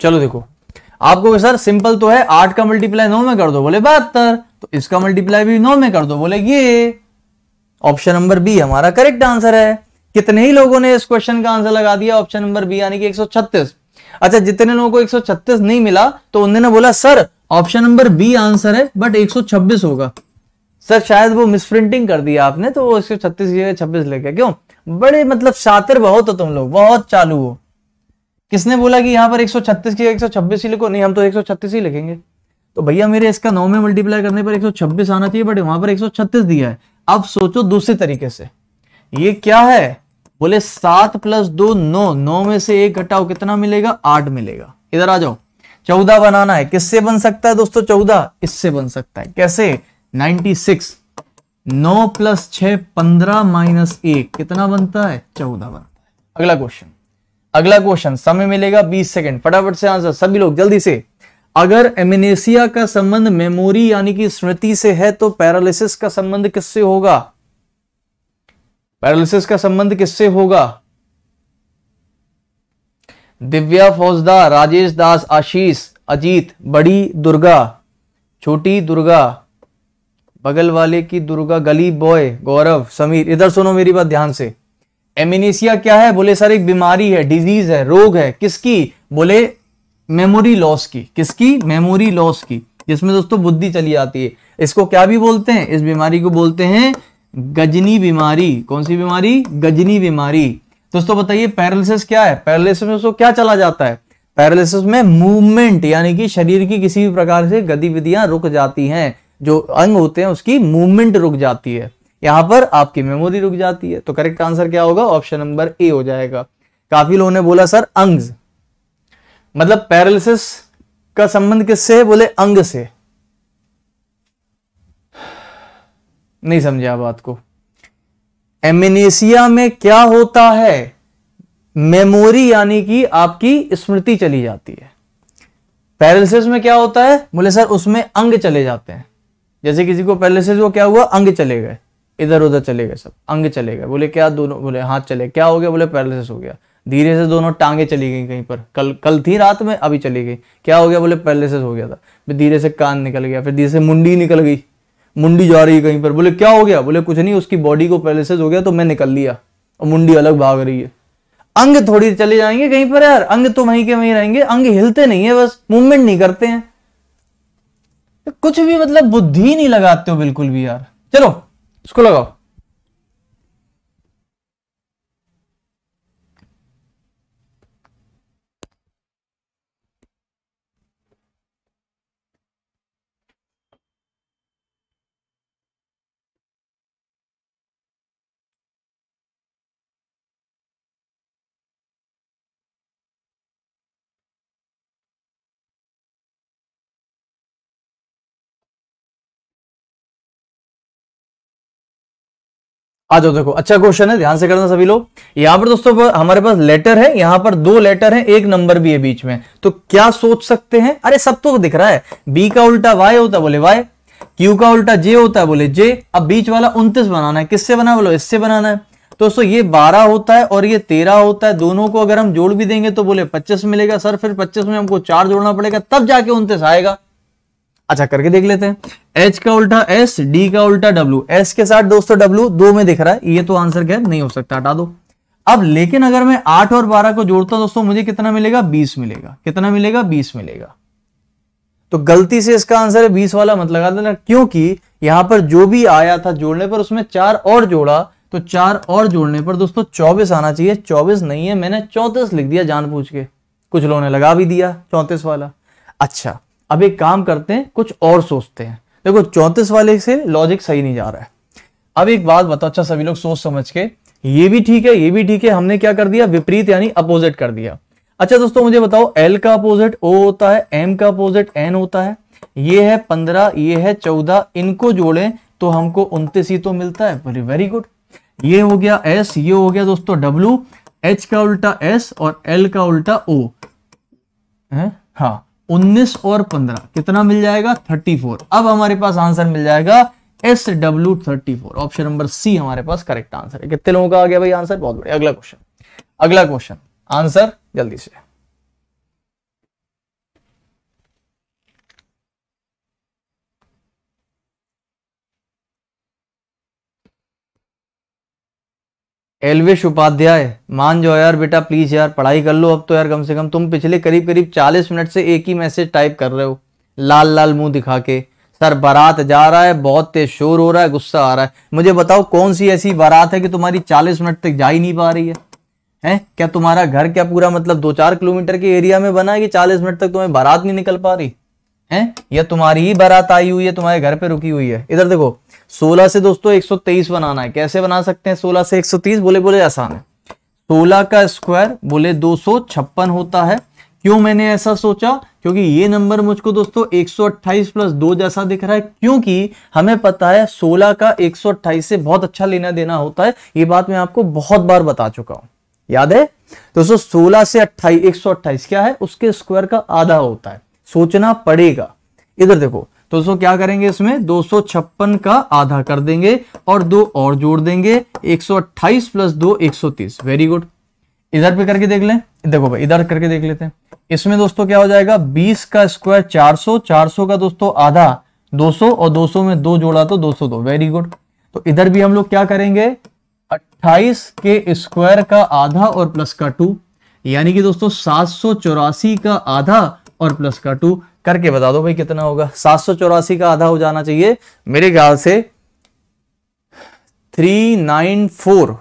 चलो देखो आपको सर सिंपल तो है आठ का मल्टीप्लाई नौ में कर दो बोले बहत्तर तो इसका मल्टीप्लाई भी नौ में कर दो बोले ये ऑप्शन नंबर बी हमारा करेक्ट आंसर है कितने ही लोगों ने इस क्वेश्चन का आंसर लगा दिया ऑप्शन नंबर बी यानी कि 136 अच्छा जितने लोगों को 136 नहीं मिला तो उन्होंने बोला sir option number B answer है बट 126 होगा सर शायद वो मिसप्रिंटिंग कर दिया आपने तो वो सौ छत्तीस छब्बीस लेके क्यों बड़े मतलब शातिर बहुत हो तुम लोग बहुत चालू हो किसने बोला कि यहाँ पर 136 की 126 ही लिखो नहीं हम तो 136 ही लिखेंगे तो भैया मेरे इसका नौ में मल्टीप्लाई करने पर 126 आना चाहिए बट वहां पर 136 दिया है अब सोचो दूसरे तरीके से ये क्या है बोले सात प्लस दो नौ नौ में से एक घटाओ कितना मिलेगा आठ मिलेगा इधर आ जाओ चौदह बनाना है किससे बन सकता है दोस्तों चौदह इससे बन सकता है कैसे नाइनटी सिक्स नौ प्लस छ पंद्रह माइनस एक कितना बनता है चौदह बनता है अगला क्वेश्चन अगला क्वेश्चन समय मिलेगा 20 सेकंड फटाफट से आंसर सभी लोग जल्दी से अगर एमिनेसिया का संबंध मेमोरी यानी कि स्मृति से है तो पैरालिसिस का संबंध किससे होगा पैरालिसिस का संबंध किससे होगा दिव्या फौजदार राजेश दास आशीष अजीत बड़ी दुर्गा छोटी दुर्गा बगल वाले की दुर्गा गली बॉय गौरव समीर इधर सुनो मेरी बात ध्यान से एमिनेशिया क्या है बोले सर एक बीमारी है डिजीज है रोग है किसकी बोले मेमोरी लॉस की किसकी मेमोरी लॉस की जिसमें दोस्तों बुद्धि चली जाती है इसको क्या भी बोलते हैं इस बीमारी को बोलते हैं गजनी बीमारी कौन सी बीमारी गजनी बीमारी दोस्तों बताइए पैरालिसिस क्या है पैरालिसिस में उसको क्या चला जाता है पैरालिसिस में मूवमेंट यानी कि शरीर की किसी भी प्रकार से गतिविधियां रुक जाती हैं जो अंग होते हैं उसकी मूवमेंट रुक जाती है यहां पर आपकी मेमोरी रुक जाती है तो करेक्ट आंसर क्या होगा ऑप्शन नंबर ए हो जाएगा काफी लोगों ने बोला सर अंग मतलब पैरालिसिस का संबंध किससे है बोले अंग से नहीं समझा बात को एमिनेसिया में क्या होता है मेमोरी यानी कि आपकी स्मृति चली जाती है पैरालिसिस में क्या होता है बोले सर उसमें अंग चले जाते हैं जैसे किसी को पैरालिसिस हुआ क्या हुआ अंग चले गए इधर उधर चले गए सब अंग चले गए बोले क्या दोनों बोले हाथ चले क्या हो गया बोले पैरालिसिस हो गया धीरे से दोनों टांगे चली गई कहीं पर कल कल थी रात में अभी चली गई क्या हो गया बोले पैरालिसिस हो गया था फिर धीरे से कान निकल गया फिर धीरे से मुंडी निकल गई मुंडी जा रही कहीं पर बोले क्या हो गया बोले कुछ नहीं उसकी बॉडी को पैरालिसिस हो गया तो मैं निकल लिया और मुंडी अलग भाग रही है अंग थोड़ी चले जाएंगे कहीं पर यार अंग तो वहीं के वहीं रहेंगे अंग हिलते नहीं है बस मूवमेंट नहीं करते हैं कुछ भी मतलब बुद्धि नहीं लगाते हो बिल्कुल भी यार चलो इसको लगाओ आ जाओ देखो अच्छा क्वेश्चन है ध्यान से करना सभी लोग यहां पर दोस्तों हमारे पास लेटर है यहां पर दो लेटर है एक नंबर भी है बीच में तो क्या सोच सकते हैं अरे सब तो दिख रहा है बी का उल्टा वाई होता है बोले वाई क्यू का उल्टा जे होता है बोले जे अब बीच वाला उन्तीस बनाना है किससे बना बोलो इससे बनाना है तो दोस्तों ये बारह होता है और ये तेरह होता है दोनों को अगर हम जोड़ भी देंगे तो बोले पच्चीस मिलेगा सर फिर पच्चीस में हमको चार जोड़ना पड़ेगा तब जाके उन्तीस आएगा अच्छा करके देख लेते हैं एच का उल्टा एस डी का उल्टा डब्ल्यू एस के साथ दोस्तों डब्ल्यू दो में दिख रहा है ये तो आंसर गैप नहीं हो सकता हटा दो अब लेकिन अगर मैं आठ और बारह को जोड़ता दोस्तों मुझे कितना मिलेगा बीस मिलेगा कितना मिलेगा बीस मिलेगा तो गलती से इसका आंसर है बीस वाला मत लगा देना क्योंकि यहां पर जो भी आया था जोड़ने पर उसमें चार और जोड़ा तो चार और जोड़ने पर दोस्तों चौबीस आना चाहिए चौबीस नहीं है मैंने चौंतीस लिख दिया जान पूछ के कुछ लोगों ने लगा भी दिया चौंतीस वाला अच्छा अब एक काम करते हैं कुछ और सोचते हैं देखो चौंतीस वाले से लॉजिक सही नहीं जा रहा है अब एक बात बताओ अच्छा सभी लोग सोच समझ के ये भी ठीक है ये भी ठीक है हमने क्या कर दिया विपरीत यानी अपोजिट कर दिया अच्छा दोस्तों मुझे बताओ एल का अपोजिट ओ होता है एम का अपोजिट एन होता है ये है पंद्रह ये है चौदह इनको जोड़े तो हमको उन्तीस ही तो मिलता है वेरी वेरी गुड ये हो गया एस ये हो गया दोस्तों डब्ल्यू एच का उल्टा एस और एल का उल्टा ओ हाँ 19 और 15 कितना मिल जाएगा 34 अब हमारे पास आंसर मिल जाएगा S W thirty four option number C हमारे पास करेक्ट आंसर है कितने लोगों का आ गया भाई आंसर बहुत बढ़िया अगला क्वेश्चन अगला क्वेश्चन आंसर जल्दी से एलविश उपाध्याय मान जाओ यार बेटा प्लीज यार पढ़ाई कर लो अब तो यार कम से कम तुम पिछले करीब करीब चालीस मिनट से एक ही मैसेज टाइप कर रहे हो लाल लाल मुंह दिखा के सर बारात जा रहा है बहुत तेज शोर हो रहा है गुस्सा आ रहा है मुझे बताओ कौन सी ऐसी बारात है कि तुम्हारी चालीस मिनट तक जा ही नहीं पा रही है है? क्या तुम्हारा घर क्या पूरा मतलब दो चार किलोमीटर के एरिया में बना है कि चालीस मिनट तक तुम्हें बारात नहीं निकल पा रही है या तुम्हारी ही बारात आई हुई है तुम्हारे घर पे रुकी हुई है इधर देखो सोलह से दोस्तों एक सौ तेईस बनाना है कैसे बना सकते हैं सोलह से एक सौ तीस बोले बोले आसान है सोलह का स्क्वायर बोले दो सौ छप्पन होता है क्यों मैंने ऐसा सोचा क्योंकि ये नंबर मुझको दोस्तों 128 प्लस दो जैसा दिख रहा है क्योंकि हमें पता है 16 का 128 से बहुत अच्छा लेना देना होता है ये बात मैं आपको बहुत बार बता चुका हूं याद है दोस्तों 16 से 28 128 क्या है उसके स्क्वायर का आधा होता है सोचना पड़ेगा इधर देखो तो दोस्तों क्या करेंगे इसमें दो का आधा कर देंगे और दो और जोड़ देंगे एक प्लस दो 130 वेरी गुड इधर पे करके देख लें देखो भाई इधर करके देख लेते हैं इसमें दोस्तों क्या हो जाएगा 20 का स्क्वायर 400 400 का दोस्तों आधा 200 और 200 में दो जोड़ा तो 202 वेरी गुड तो इधर भी हम लोग क्या करेंगे 28 के स्क्वायर का आधा और प्लस का टू यानी कि दोस्तों सात का आधा और प्लस का टू करके बता दो भाई कितना होगा सात सौ चौरासी का आधा हो जाना चाहिए मेरे ख्याल से थ्री नाइन फोर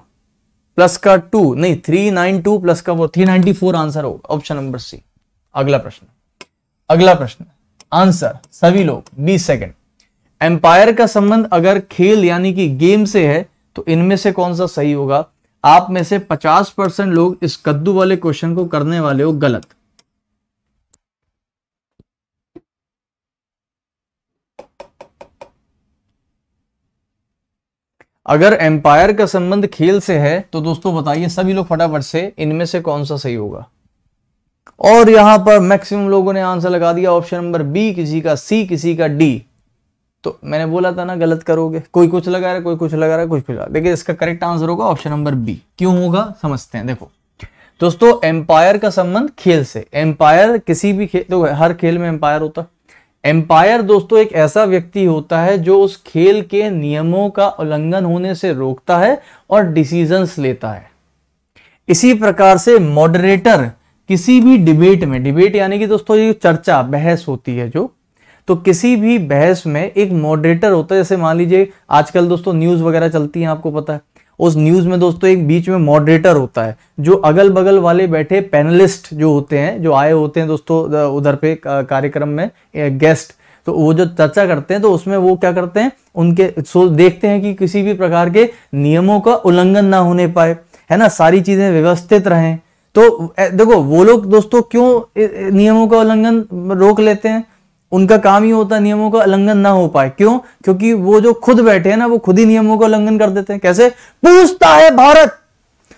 प्लस का टू नहीं थ्री नाइन टू प्लस का वो थ्री नाइनटी फोर आंसर होगा ऑप्शन नंबर सी अगला प्रश्न अगला प्रश्न आंसर सभी लोग बीस सेकेंड एम्पायर का संबंध अगर खेल यानी कि गेम से है तो इनमें से कौन सा सही होगा आप में से 50 परसेंट लोग इस कद्दू वाले क्वेश्चन को करने वाले हो गलत अगर एम्पायर का संबंध खेल से है तो दोस्तों बताइए सभी लोग फटाफट से इनमें से कौन सा सही होगा और यहां पर मैक्सिमम लोगों ने आंसर लगा दिया ऑप्शन नंबर बी किसी का सी किसी का डी तो मैंने बोला था ना गलत करोगे कोई कुछ लगा रहा है कोई कुछ लगा रहा है कुछ कुछ लगा देखिए इसका करेक्ट आंसर होगा ऑप्शन नंबर बी क्यों होगा समझते हैं देखो दोस्तों एम्पायर का संबंध खेल से एम्पायर किसी भी खेल तो हर खेल में एम्पायर होता है एम्पायर दोस्तों एक ऐसा व्यक्ति होता है जो उस खेल के नियमों का उल्लंघन होने से रोकता है और डिसीजंस लेता है इसी प्रकार से मॉडरेटर किसी भी डिबेट में डिबेट यानी कि दोस्तों ये चर्चा बहस होती है जो तो किसी भी बहस में एक मॉडरेटर होता है जैसे मान लीजिए आजकल दोस्तों न्यूज़ वगैरह चलती है आपको पता है उस न्यूज़ में दोस्तों एक बीच में मॉडरेटर होता है जो अगल बगल वाले बैठे पैनलिस्ट जो होते हैं जो आए होते हैं दोस्तों उधर पे कार्यक्रम में गेस्ट तो वो जो चर्चा करते हैं तो उसमें वो क्या करते हैं उनके सो देखते हैं कि किसी भी प्रकार के नियमों का उल्लंघन ना होने पाए है ना सारी चीज़ें व्यवस्थित रहें तो देखो वो लोग दोस्तों क्यों नियमों का उल्लंघन रोक लेते हैं उनका काम ही होता नियमों का उल्लंघन ना हो पाए क्यों क्योंकि वो जो खुद बैठे हैं ना वो खुद ही नियमों का उल्लंघन कर देते हैं कैसे पूछता है भारत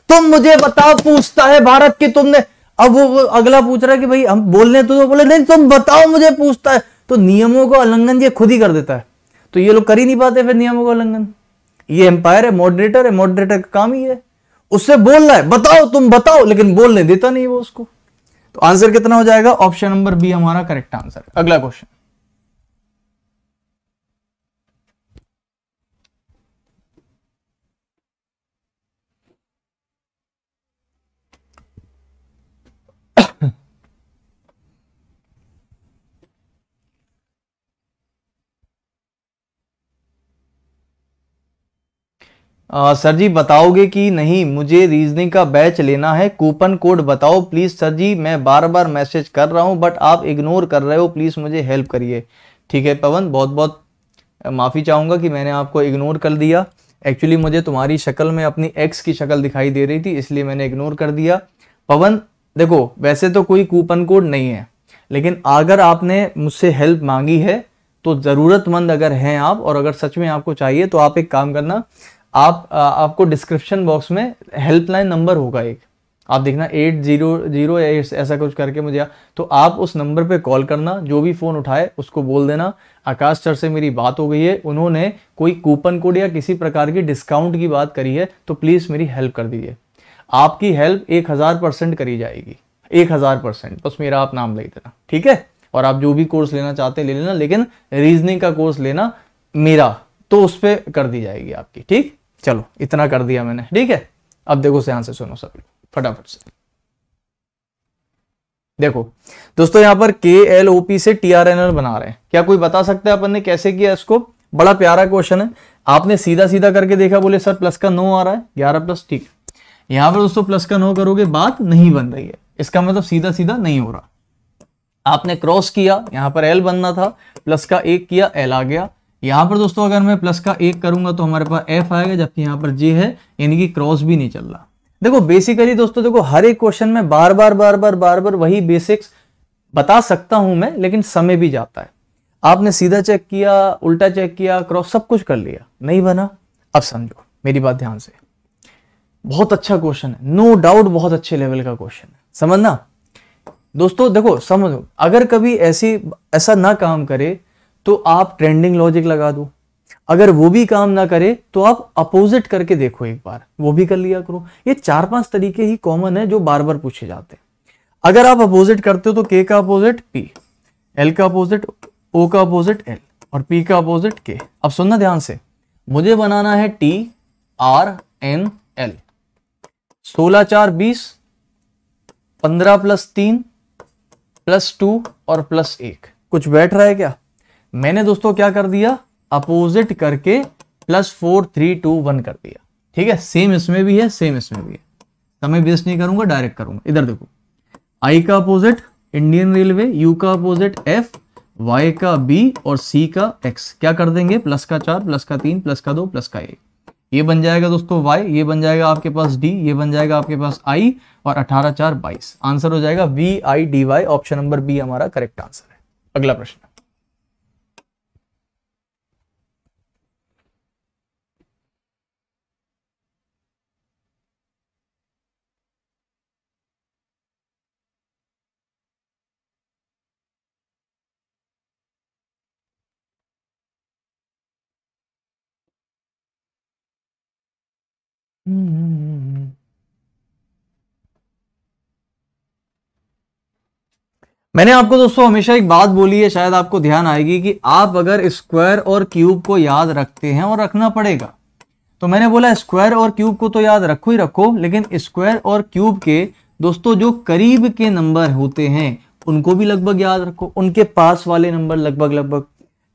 तुम मुझे बताओ पूछता है भारत कि तुमने अब वो, अगला पूछ रहा है कि भाई हम बोलने तो-, तो, बोले नहीं तुम बताओ मुझे पूछता है तो नियमों का उल्लंघन ये खुद ही कर देता है तो ये लोग कर ही नहीं पाते फिर नियमों का उल्लंघन ये एम्पायर है मॉडरेटर है मॉडरेटर का काम ही है उससे बोल रहा है बताओ तुम बताओ लेकिन बोलने देता नहीं वो उसको तो आंसर कितना हो जाएगा ऑप्शन नंबर बी हमारा करेक्ट आंसर अगला क्वेश्चन आ, सर जी बताओगे कि नहीं मुझे रीजनिंग का बैच लेना है कूपन कोड बताओ प्लीज़ सर जी मैं बार बार मैसेज कर रहा हूँ बट आप इग्नोर कर रहे हो प्लीज़ मुझे हेल्प करिए ठीक है पवन बहुत बहुत माफ़ी चाहूँगा कि मैंने आपको इग्नोर कर दिया एक्चुअली मुझे तुम्हारी शक्ल में अपनी एक्स की शक्ल दिखाई दे रही थी इसलिए मैंने इग्नोर कर दिया पवन देखो वैसे तो कोई कूपन कोड नहीं है लेकिन अगर आपने मुझसे हेल्प मांगी है तो ज़रूरतमंद अगर हैं आप और अगर सच में आपको चाहिए तो आप एक काम करना आप आ, आपको डिस्क्रिप्शन बॉक्स में हेल्पलाइन नंबर होगा एक आप देखना एट जीरो जीरो ऐसा कुछ करके मुझे तो आप उस नंबर पे कॉल करना जो भी फ़ोन उठाए उसको बोल देना आकाश सर से मेरी बात हो गई है उन्होंने कोई कूपन कोड या किसी प्रकार की डिस्काउंट की बात करी है तो प्लीज़ मेरी हेल्प कर दीजिए आपकी हेल्प एक हज़ार परसेंट करी जाएगी एक हज़ार परसेंट बस मेरा आप नाम ले देना ठीक है और आप जो भी कोर्स लेना चाहते हैं ले लेना लेकिन रीजनिंग का कोर्स लेना मेरा तो उस पर कर दी जाएगी आपकी ठीक चलो इतना कर दिया मैंने ठीक है अब देखो ध्यान से सुनो सब फटाफट से देखो दोस्तों यहां पर के एल ओ पी से टी आर एन एल बना रहे हैं क्या कोई बता सकता है अपन ने कैसे किया इसको बड़ा प्यारा क्वेश्चन है आपने सीधा सीधा करके देखा बोले सर प्लस का नो आ रहा है ग्यारह प्लस ठीक है यहां पर दोस्तों प्लस का नो करोगे बात नहीं बन रही है इसका मतलब सीधा सीधा नहीं हो रहा आपने क्रॉस किया यहां पर एल बनना था प्लस का एक किया एल आ गया यहाँ पर दोस्तों अगर मैं प्लस का एक करूंगा तो हमारे पास एफ आएगा जबकि यहाँ पर जे है यानी कि क्रॉस भी नहीं चल रहा देखो बेसिकली दोस्तों देखो हर एक क्वेश्चन में बार बार बार बार बार बार वही बेसिक्स बता सकता हूं मैं लेकिन समय भी जाता है आपने सीधा चेक किया उल्टा चेक किया क्रॉस सब कुछ कर लिया नहीं बना अब समझो मेरी बात ध्यान से बहुत अच्छा क्वेश्चन है नो no डाउट बहुत अच्छे लेवल का क्वेश्चन है समझना दोस्तों देखो समझो अगर कभी ऐसी ऐसा ना काम करे तो आप ट्रेंडिंग लॉजिक लगा दो अगर वो भी काम ना करे तो आप अपोजिट करके देखो एक बार वो भी कर लिया करो ये चार पांच तरीके ही कॉमन है जो बार बार पूछे जाते हैं अगर आप अपोजिट करते हो तो के का अपोजिट पी एल का अपोजिट ओ का अपोजिट एल और पी का अपोजिट के अब सुनना ध्यान से मुझे बनाना है टी आर एन एल सोलह चार बीस पंद्रह प्लस तीन प्लस टू और प्लस एक कुछ बैठ रहा है क्या मैंने दोस्तों क्या कर दिया अपोजिट करके plus four three two one कर दिया ठीक है सेम इसमें भी है सेम इसमें भी है समय वेस्ट नहीं करूंगा डायरेक्ट करूंगा इधर देखो आई का अपोजिट इंडियन रेलवे यू का अपोजिट एफ वाई का बी और सी का एक्स क्या कर देंगे प्लस का चार प्लस का तीन प्लस का दो प्लस का एक ये बन जाएगा दोस्तों वाई ये बन जाएगा आपके पास डी ये बन जाएगा आपके पास आई और अठारह चार बाईस आंसर हो जाएगा V I D Y option number B हमारा करेक्ट आंसर है अगला प्रश्न हम्म, हम्म, हम्म, मैंने आपको दोस्तों हमेशा एक बात बोली है शायद आपको ध्यान आएगी कि आप अगर स्क्वायर और क्यूब को याद रखते हैं और रखना पड़ेगा तो मैंने बोला स्क्वायर और क्यूब को तो याद रखो ही रखो लेकिन स्क्वायर और क्यूब के दोस्तों जो करीब के नंबर होते हैं उनको भी लगभग याद रखो उनके पास वाले नंबर लगभग लगभग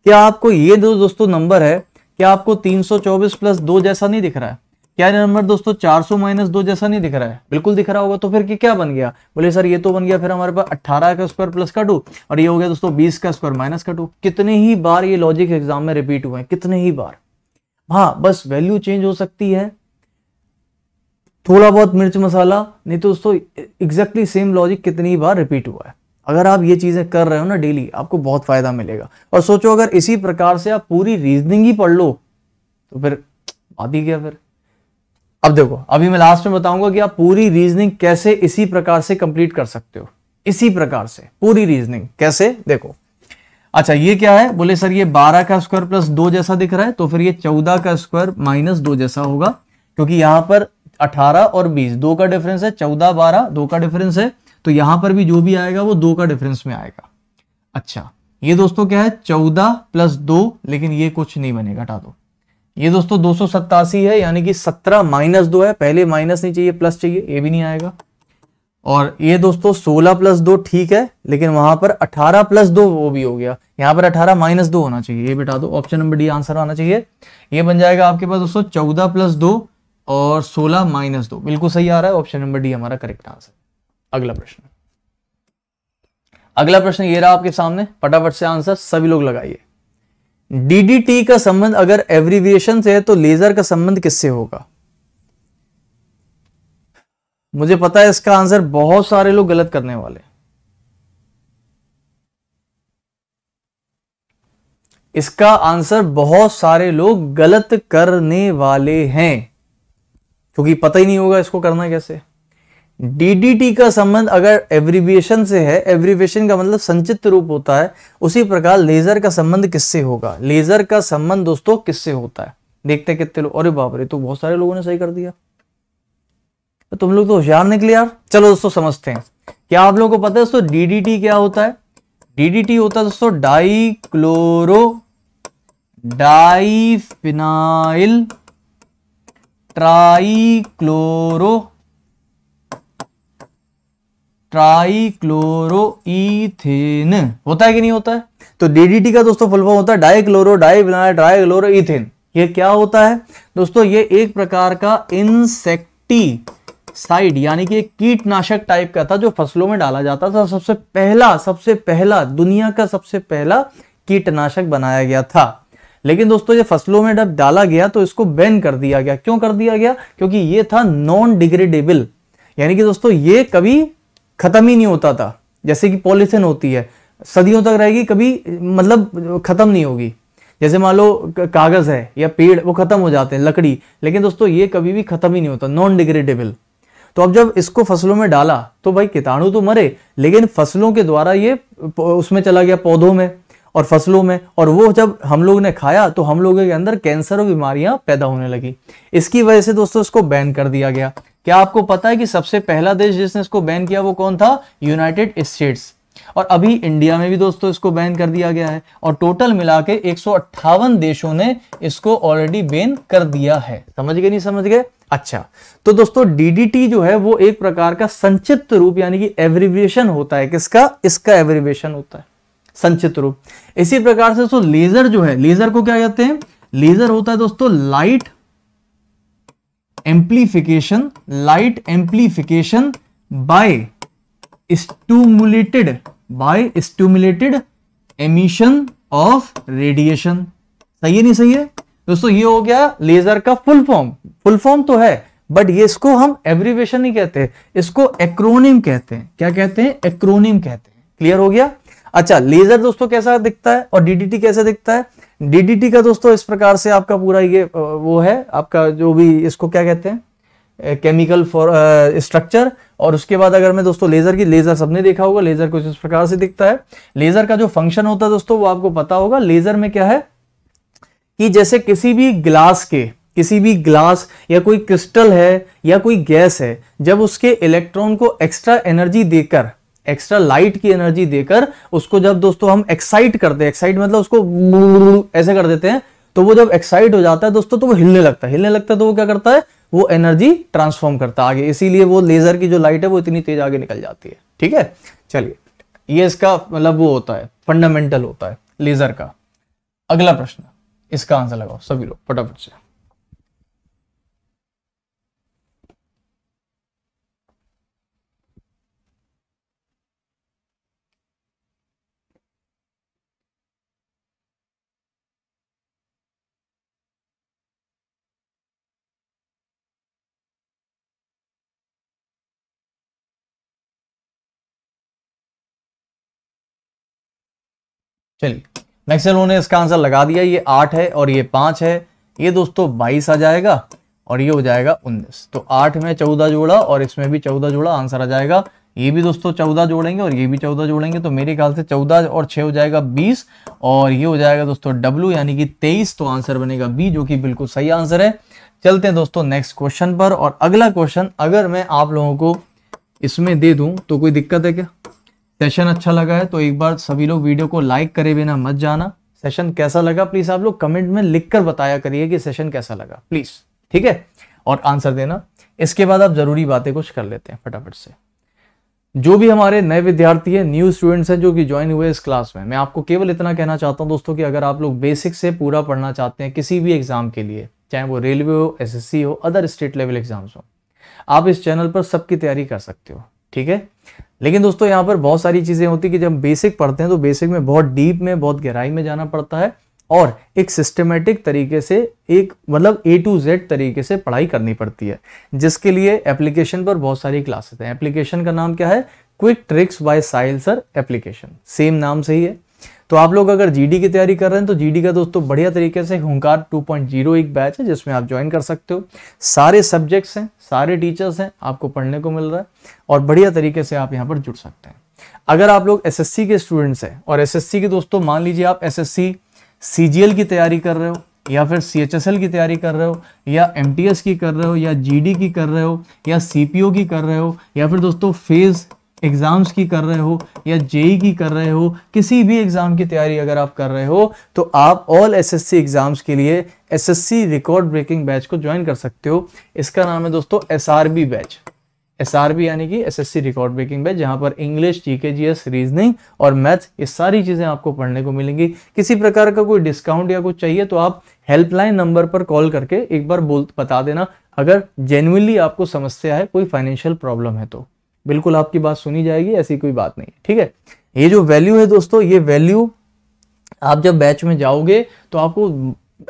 क्या आपको ये दो दोस्तों नंबर है क्या आपको तीन सौ चौबीस प्लस दो जैसा नहीं दिख रहा है क्या नंबर दोस्तों 400 माइनस दो जैसा नहीं दिख रहा है बिल्कुल दिख रहा होगा तो फिर कि क्या बन गया बोले सर ये तो बन गया फिर हमारे पास 18 का स्क्वायर प्लस का टू और ये हो गया दोस्तों 20 का स्क्वायर माइनस का टू कितने ही बार ये लॉजिक एग्जाम में रिपीट हुए हैं कितने ही बार हाँ बस वैल्यू चेंज हो सकती है थोड़ा बहुत मिर्च मसाला नहीं तो दोस्तों एग्जैक्टली सेम लॉजिक कितनी बार रिपीट हुआ है अगर आप ये चीज़ें कर रहे हो ना डेली आपको बहुत फायदा मिलेगा और सोचो अगर इसी प्रकार से आप पूरी रीजनिंग ही पढ़ लो तो फिर आदि क्या फिर अब देखो अभी मैं लास्ट में बताऊंगा कि आप पूरी रीजनिंग कैसे इसी प्रकार से कंप्लीट कर सकते हो इसी प्रकार से पूरी रीजनिंग कैसे देखो अच्छा ये क्या है बोले सर ये बारह का स्क्वायर प्लस दो जैसा दिख रहा है तो फिर ये चौदह का स्क्वायर माइनस दो जैसा होगा क्योंकि यहां पर अठारह और बीस दो का डिफरेंस है चौदह बारह दो का डिफरेंस है तो यहां पर भी जो भी आएगा वो दो का डिफरेंस में आएगा अच्छा ये दोस्तों क्या है चौदह प्लस दो लेकिन ये कुछ नहीं बनेगा हटा दो ये दोस्तों दो है यानी कि 17 माइनस दो है पहले माइनस नहीं चाहिए प्लस चाहिए ये भी नहीं आएगा और ये दोस्तों 16 प्लस दो ठीक है लेकिन वहां पर 18 प्लस दो वो भी हो गया यहां पर 18 माइनस दो होना चाहिए ये बेटा दो ऑप्शन नंबर डी आंसर आना चाहिए ये बन जाएगा आपके पास दोस्तों चौदह प्लस दो और सोलह माइनस दो बिल्कुल सही आ रहा है ऑप्शन नंबर डी हमारा करेक्ट आंसर अगला प्रश्न अगला प्रश्न ये रहा आपके सामने फटाफट से आंसर सभी लोग लगाइए डीडीटी का संबंध अगर एवरीविएशन से है तो लेजर का संबंध किससे होगा मुझे पता है इसका आंसर बहुत सारे लोग गलत करने वाले इसका आंसर बहुत सारे लोग गलत करने वाले हैं क्योंकि पता ही नहीं होगा इसको करना कैसे डीडीटी का संबंध अगर एवरीविएशन से है एवरीविएशन का मतलब संचित रूप होता है उसी प्रकार लेजर का संबंध किससे होगा लेजर का संबंध दोस्तों किससे होता है देखते हैं कितने लोग अरे बाप रे तो बहुत सारे लोगों ने सही कर दिया तो तुम लोग तो होशियार निकले यार चलो दोस्तों समझते हैं क्या आप लोगों को पता है दोस्तों डीडीटी क्या होता है डीडीटी होता है दोस्तों फिनाइल ट्राई क्लोरो ट्राईक्लोरोन होता है कि नहीं होता है तो डीडीटी का दोस्तों फुल फॉर्म होता है डाइक्लोरो डाइक्लोरोन ये क्या होता है दोस्तों ये एक प्रकार का इंसेक्टी साइड यानी कि एक कीटनाशक टाइप का था जो फसलों में डाला जाता था सबसे पहला सबसे पहला दुनिया का सबसे पहला कीटनाशक बनाया गया था लेकिन दोस्तों ये फसलों में जब डाला गया तो इसको बैन कर दिया गया क्यों कर दिया गया क्योंकि ये था नॉन डिग्रेडेबल यानी कि दोस्तों ये कभी ख़त्म ही नहीं होता था जैसे कि पॉलिथिन होती है सदियों तक रहेगी कभी मतलब ख़त्म नहीं होगी जैसे मान लो कागज़ है या पेड़ वो ख़त्म हो जाते हैं लकड़ी लेकिन दोस्तों ये कभी भी ख़त्म ही नहीं होता नॉन डिग्रेडेबल तो अब जब इसको फसलों में डाला तो भाई कीटाणु तो मरे लेकिन फसलों के द्वारा ये उसमें चला गया पौधों में और फसलों में और वो जब हम लोग ने खाया तो हम लोगों के अंदर कैंसर और बीमारियां पैदा होने लगी इसकी वजह से दोस्तों इसको बैन कर दिया गया क्या आपको पता है कि सबसे पहला देश जिसने इसको बैन किया वो कौन था यूनाइटेड स्टेट्स और अभी इंडिया में भी दोस्तों इसको बैन कर दिया गया है और टोटल मिला के एक देशों ने इसको ऑलरेडी बैन कर दिया है समझ गए नहीं समझ गए अच्छा तो दोस्तों डीडीटी जो है वो एक प्रकार का संक्षिप्त रूप यानी कि एवरीवेशन होता है किसका इसका एवरीवेशन होता है संचित रूप इसी प्रकार से दोस्तों लेजर जो है लेजर को क्या कहते हैं लेजर होता है दोस्तों light amplification light amplification by stimulated by stimulated emission of radiation सही है नहीं सही है दोस्तों ये हो गया लेजर का फुल फॉर्म फुल फॉर्म तो है बट ये इसको हम एवरीवेशन नहीं कहते इसको एक्रोनिम कहते हैं क्या कहते हैं एक्रोनिम कहते हैं क्लियर हो गया अच्छा लेजर दोस्तों कैसा दिखता है और डीडीटी कैसे दिखता है डीडीटी का दोस्तों इस प्रकार से आपका पूरा ये वो है आपका जो भी इसको क्या कहते हैं केमिकल फॉर स्ट्रक्चर और उसके बाद अगर मैं दोस्तों लेजर की लेजर सबने देखा होगा लेजर कुछ इस प्रकार से दिखता है लेजर का जो फंक्शन होता है दोस्तों वो आपको पता होगा लेजर में क्या है कि जैसे किसी भी ग्लास के किसी भी ग्लास या कोई क्रिस्टल है या कोई गैस है जब उसके इलेक्ट्रॉन को एक्स्ट्रा एनर्जी देकर एक्स्ट्रा लाइट की एनर्जी देकर उसको जब दोस्तों हम एक्साइट करते हैं एक्साइट मतलब उसको ऐसे कर देते हैं तो वो जब एक्साइट हो जाता है दोस्तों तो वो हिलने लगता है हिलने लगता है तो वो क्या करता है वो एनर्जी ट्रांसफॉर्म करता है आगे इसीलिए वो लेजर की जो लाइट है वो इतनी तेज आगे निकल जाती है ठीक है चलिए ये इसका मतलब वो होता है फंडामेंटल होता है लेजर का अगला प्रश्न इसका आंसर लगाओ सभी लोग फटाफट से चलिए नेक्स्ट उन्होंने इसका आंसर लगा दिया ये आठ है और ये पांच है ये दोस्तों बाईस आ जाएगा और ये हो जाएगा उन्नीस तो आठ में चौदह जोड़ा और इसमें भी चौदह जोड़ा आंसर आ जाएगा ये भी दोस्तों चौदह जोड़ेंगे और ये भी चौदह जोड़ेंगे तो मेरे ख्याल से चौदह और छह हो जाएगा बीस और ये हो जाएगा दोस्तों डब्ल्यू यानी कि तेईस तो आंसर बनेगा बी जो कि बिल्कुल सही आंसर है चलते हैं दोस्तों नेक्स्ट क्वेश्चन पर और अगला क्वेश्चन अगर मैं आप लोगों को इसमें दे दूं तो कोई दिक्कत है क्या सेशन अच्छा लगा है तो एक बार सभी लोग वीडियो को लाइक करे बिना मत जाना सेशन कैसा लगा प्लीज आप लोग कमेंट में लिख कर बताया करिए कि सेशन कैसा लगा प्लीज ठीक है और आंसर देना इसके बाद आप जरूरी बातें कुछ कर लेते हैं फटाफट से जो भी हमारे नए विद्यार्थी हैं न्यू स्टूडेंट्स हैं जो कि ज्वाइन हुए इस क्लास में मैं आपको केवल इतना कहना चाहता हूं दोस्तों कि अगर आप लोग बेसिक से पूरा पढ़ना चाहते हैं किसी भी एग्जाम के लिए चाहे वो रेलवे हो एसएससी हो अदर स्टेट लेवल एग्जाम्स हो आप इस चैनल पर सबकी तैयारी कर सकते हो ठीक है लेकिन दोस्तों यहाँ पर बहुत सारी चीज़ें होती कि जब बेसिक पढ़ते हैं तो बेसिक में बहुत डीप में बहुत गहराई में जाना पड़ता है और एक सिस्टमेटिक तरीके से एक मतलब ए टू जेड तरीके से पढ़ाई करनी पड़ती है जिसके लिए एप्लीकेशन पर बहुत सारी क्लासेस हैं एप्लीकेशन का नाम क्या है quick tricks by Sahil sir application same नाम से ही है तो आप लोग अगर जीडी की तैयारी कर रहे हैं तो जीडी का दोस्तों बढ़िया तरीके से हंकार 2.0 एक बैच है जिसमें आप ज्वाइन कर सकते हो सारे सब्जेक्ट्स हैं सारे टीचर्स हैं आपको पढ़ने को मिल रहा है और बढ़िया तरीके से आप यहाँ पर जुड़ सकते हैं अगर आप लोग एस के स्टूडेंट्स हैं और एस के दोस्तों मान लीजिए आप एस सीजीएल की तैयारी कर रहे हो या फिर सी की तैयारी कर रहे हो या एम की कर रहे हो या जी की कर रहे हो या सी की कर रहे हो या फिर दोस्तों फेज़ एग्ज़ाम्स की कर रहे हो या जेई की कर रहे हो किसी भी एग्ज़ाम की तैयारी अगर आप कर रहे हो तो आप ऑल एसएससी एग्ज़ाम्स के लिए एसएससी रिकॉर्ड ब्रेकिंग बैच को ज्वाइन कर सकते हो इसका नाम है दोस्तों एसआरबी बैच एसआरबी यानी कि एसएससी रिकॉर्ड ब्रेकिंग बैच जहां पर इंग्लिश जीके जीएस रीजनिंग और मैथ्स ये सारी चीज़ें आपको पढ़ने को मिलेंगी किसी प्रकार का कोई डिस्काउंट या कुछ चाहिए तो आप हेल्पलाइन नंबर पर कॉल करके एक बार बोल बता देना अगर जेन्यनली आपको समस्या है कोई फाइनेंशियल प्रॉब्लम है तो बिल्कुल आपकी बात सुनी जाएगी ऐसी कोई बात नहीं ठीक है ये जो वैल्यू है दोस्तों ये वैल्यू आप जब बैच में जाओगे तो आपको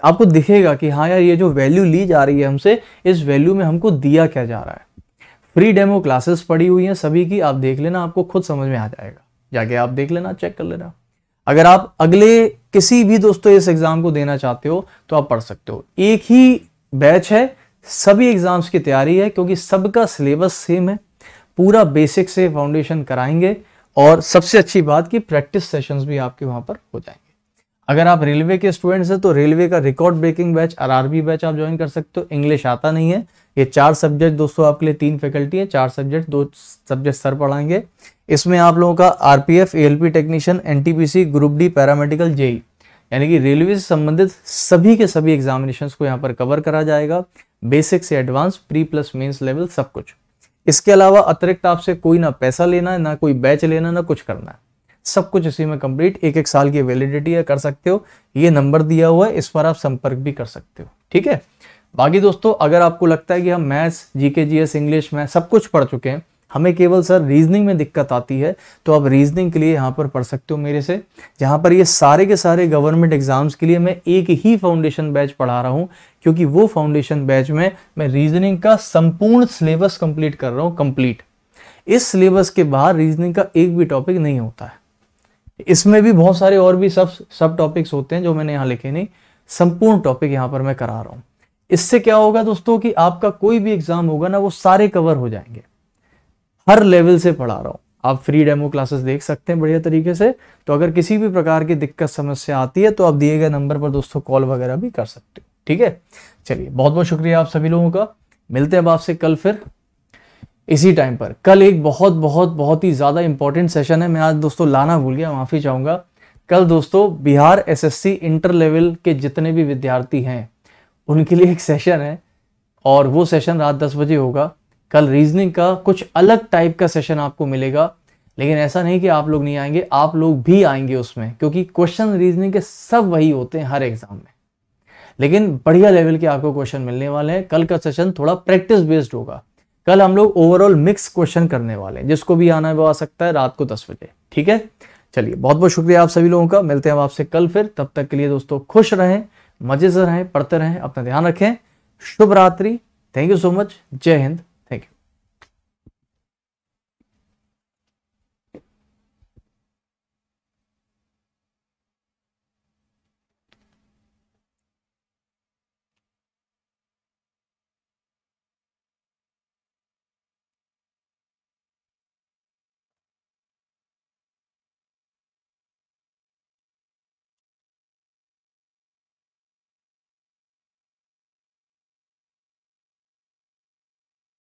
आपको दिखेगा कि हाँ यार ये जो वैल्यू ली जा रही है हमसे इस वैल्यू में हमको दिया क्या जा रहा है फ्री डेमो क्लासेस पड़ी हुई हैं सभी की आप देख लेना आपको खुद समझ में आ जाएगा जाके आप देख लेना चेक कर लेना अगर आप अगले किसी भी दोस्तों इस एग्ज़ाम को देना चाहते हो तो आप पढ़ सकते हो एक ही बैच है सभी एग्ज़ाम्स की तैयारी है क्योंकि सबका सिलेबस सेम है पूरा बेसिक से फाउंडेशन कराएंगे और सबसे अच्छी बात कि प्रैक्टिस सेशंस भी आपके वहां पर हो जाएंगे अगर आप रेलवे के स्टूडेंट्स हैं तो रेलवे का record breaking batch RRB batch आप ज्वाइन कर सकते हो इंग्लिश आता नहीं है ये चार सब्जेक्ट दोस्तों आपके लिए तीन फैकल्टी है चार सब्जेक्ट दो सब्जेक्ट सर पढ़ाएंगे इसमें आप लोगों का RPF ALP technician NTPC group D paramedical JE यानी कि रेलवे से संबंधित सभी के सभी एग्जामिनेशन को यहाँ पर कवर करा जाएगा बेसिक से advance pre plus mains level सब कुछ इसके अलावा अतिरिक्त आपसे कोई ना पैसा लेना है ना कोई बैच लेना ना कुछ करना है सब कुछ इसी में कंप्लीट एक एक साल की वैलिडिटी है कर सकते हो ये नंबर दिया हुआ है इस पर आप संपर्क भी कर सकते हो ठीक है बाकी दोस्तों अगर आपको लगता है कि हम मैथ्स जीके जीएस इंग्लिश में सब कुछ पढ़ चुके हैं हमें केवल सर रीजनिंग में दिक्कत आती है तो आप रीजनिंग के लिए यहाँ पर पढ़ सकते हो मेरे से जहाँ पर ये सारे के सारे गवर्नमेंट एग्जाम्स के लिए मैं एक ही फाउंडेशन बैच पढ़ा रहा हूँ क्योंकि वो फाउंडेशन बैच में मैं रीजनिंग का संपूर्ण सिलेबस कंप्लीट कर रहा हूँ कंप्लीट इस सिलेबस के बाहर रीजनिंग का एक भी टॉपिक नहीं होता है इसमें भी बहुत सारे और भी सब सब टॉपिक्स होते हैं जो मैंने यहाँ लिखे नहीं संपूर्ण टॉपिक यहाँ पर मैं करा रहा हूँ इससे क्या होगा दोस्तों कि आपका कोई भी एग्जाम होगा ना वो सारे कवर हो जाएंगे हर लेवल से पढ़ा रहा हूँ आप फ्री डेमो क्लासेस देख सकते हैं बढ़िया तरीके से तो अगर किसी भी प्रकार की दिक्कत समस्या आती है तो आप दिए गए नंबर पर दोस्तों कॉल वगैरह भी कर सकते हो ठीक है चलिए बहुत बहुत शुक्रिया आप सभी लोगों का मिलते हैं अब आपसे कल फिर इसी टाइम पर कल एक बहुत बहुत बहुत ही ज़्यादा इंपॉर्टेंट सेशन है मैं आज दोस्तों लाना भूल गया माफ़ी चाहूँगा कल दोस्तों बिहार एसएससी इंटर लेवल के जितने भी विद्यार्थी हैं उनके लिए एक सेशन है और वो सेशन रात दस बजे होगा कल रीजनिंग का कुछ अलग टाइप का सेशन आपको मिलेगा लेकिन ऐसा नहीं कि आप लोग नहीं आएंगे आप लोग भी आएंगे उसमें क्योंकि क्वेश्चन रीजनिंग के सब वही होते हैं हर एग्जाम में लेकिन बढ़िया लेवल के आपको क्वेश्चन मिलने वाले हैं कल का सेशन थोड़ा प्रैक्टिस बेस्ड होगा कल हम लोग ओवरऑल मिक्स क्वेश्चन करने वाले हैं जिसको भी आना वो आ सकता है रात को दस बजे ठीक है चलिए बहुत बहुत शुक्रिया आप सभी लोगों का मिलते हैं हम आपसे कल फिर तब तक के लिए दोस्तों खुश रहें मजे से रहें पढ़ते रहें अपना ध्यान रखें शुभ रात्रि थैंक यू सो मच जय हिंद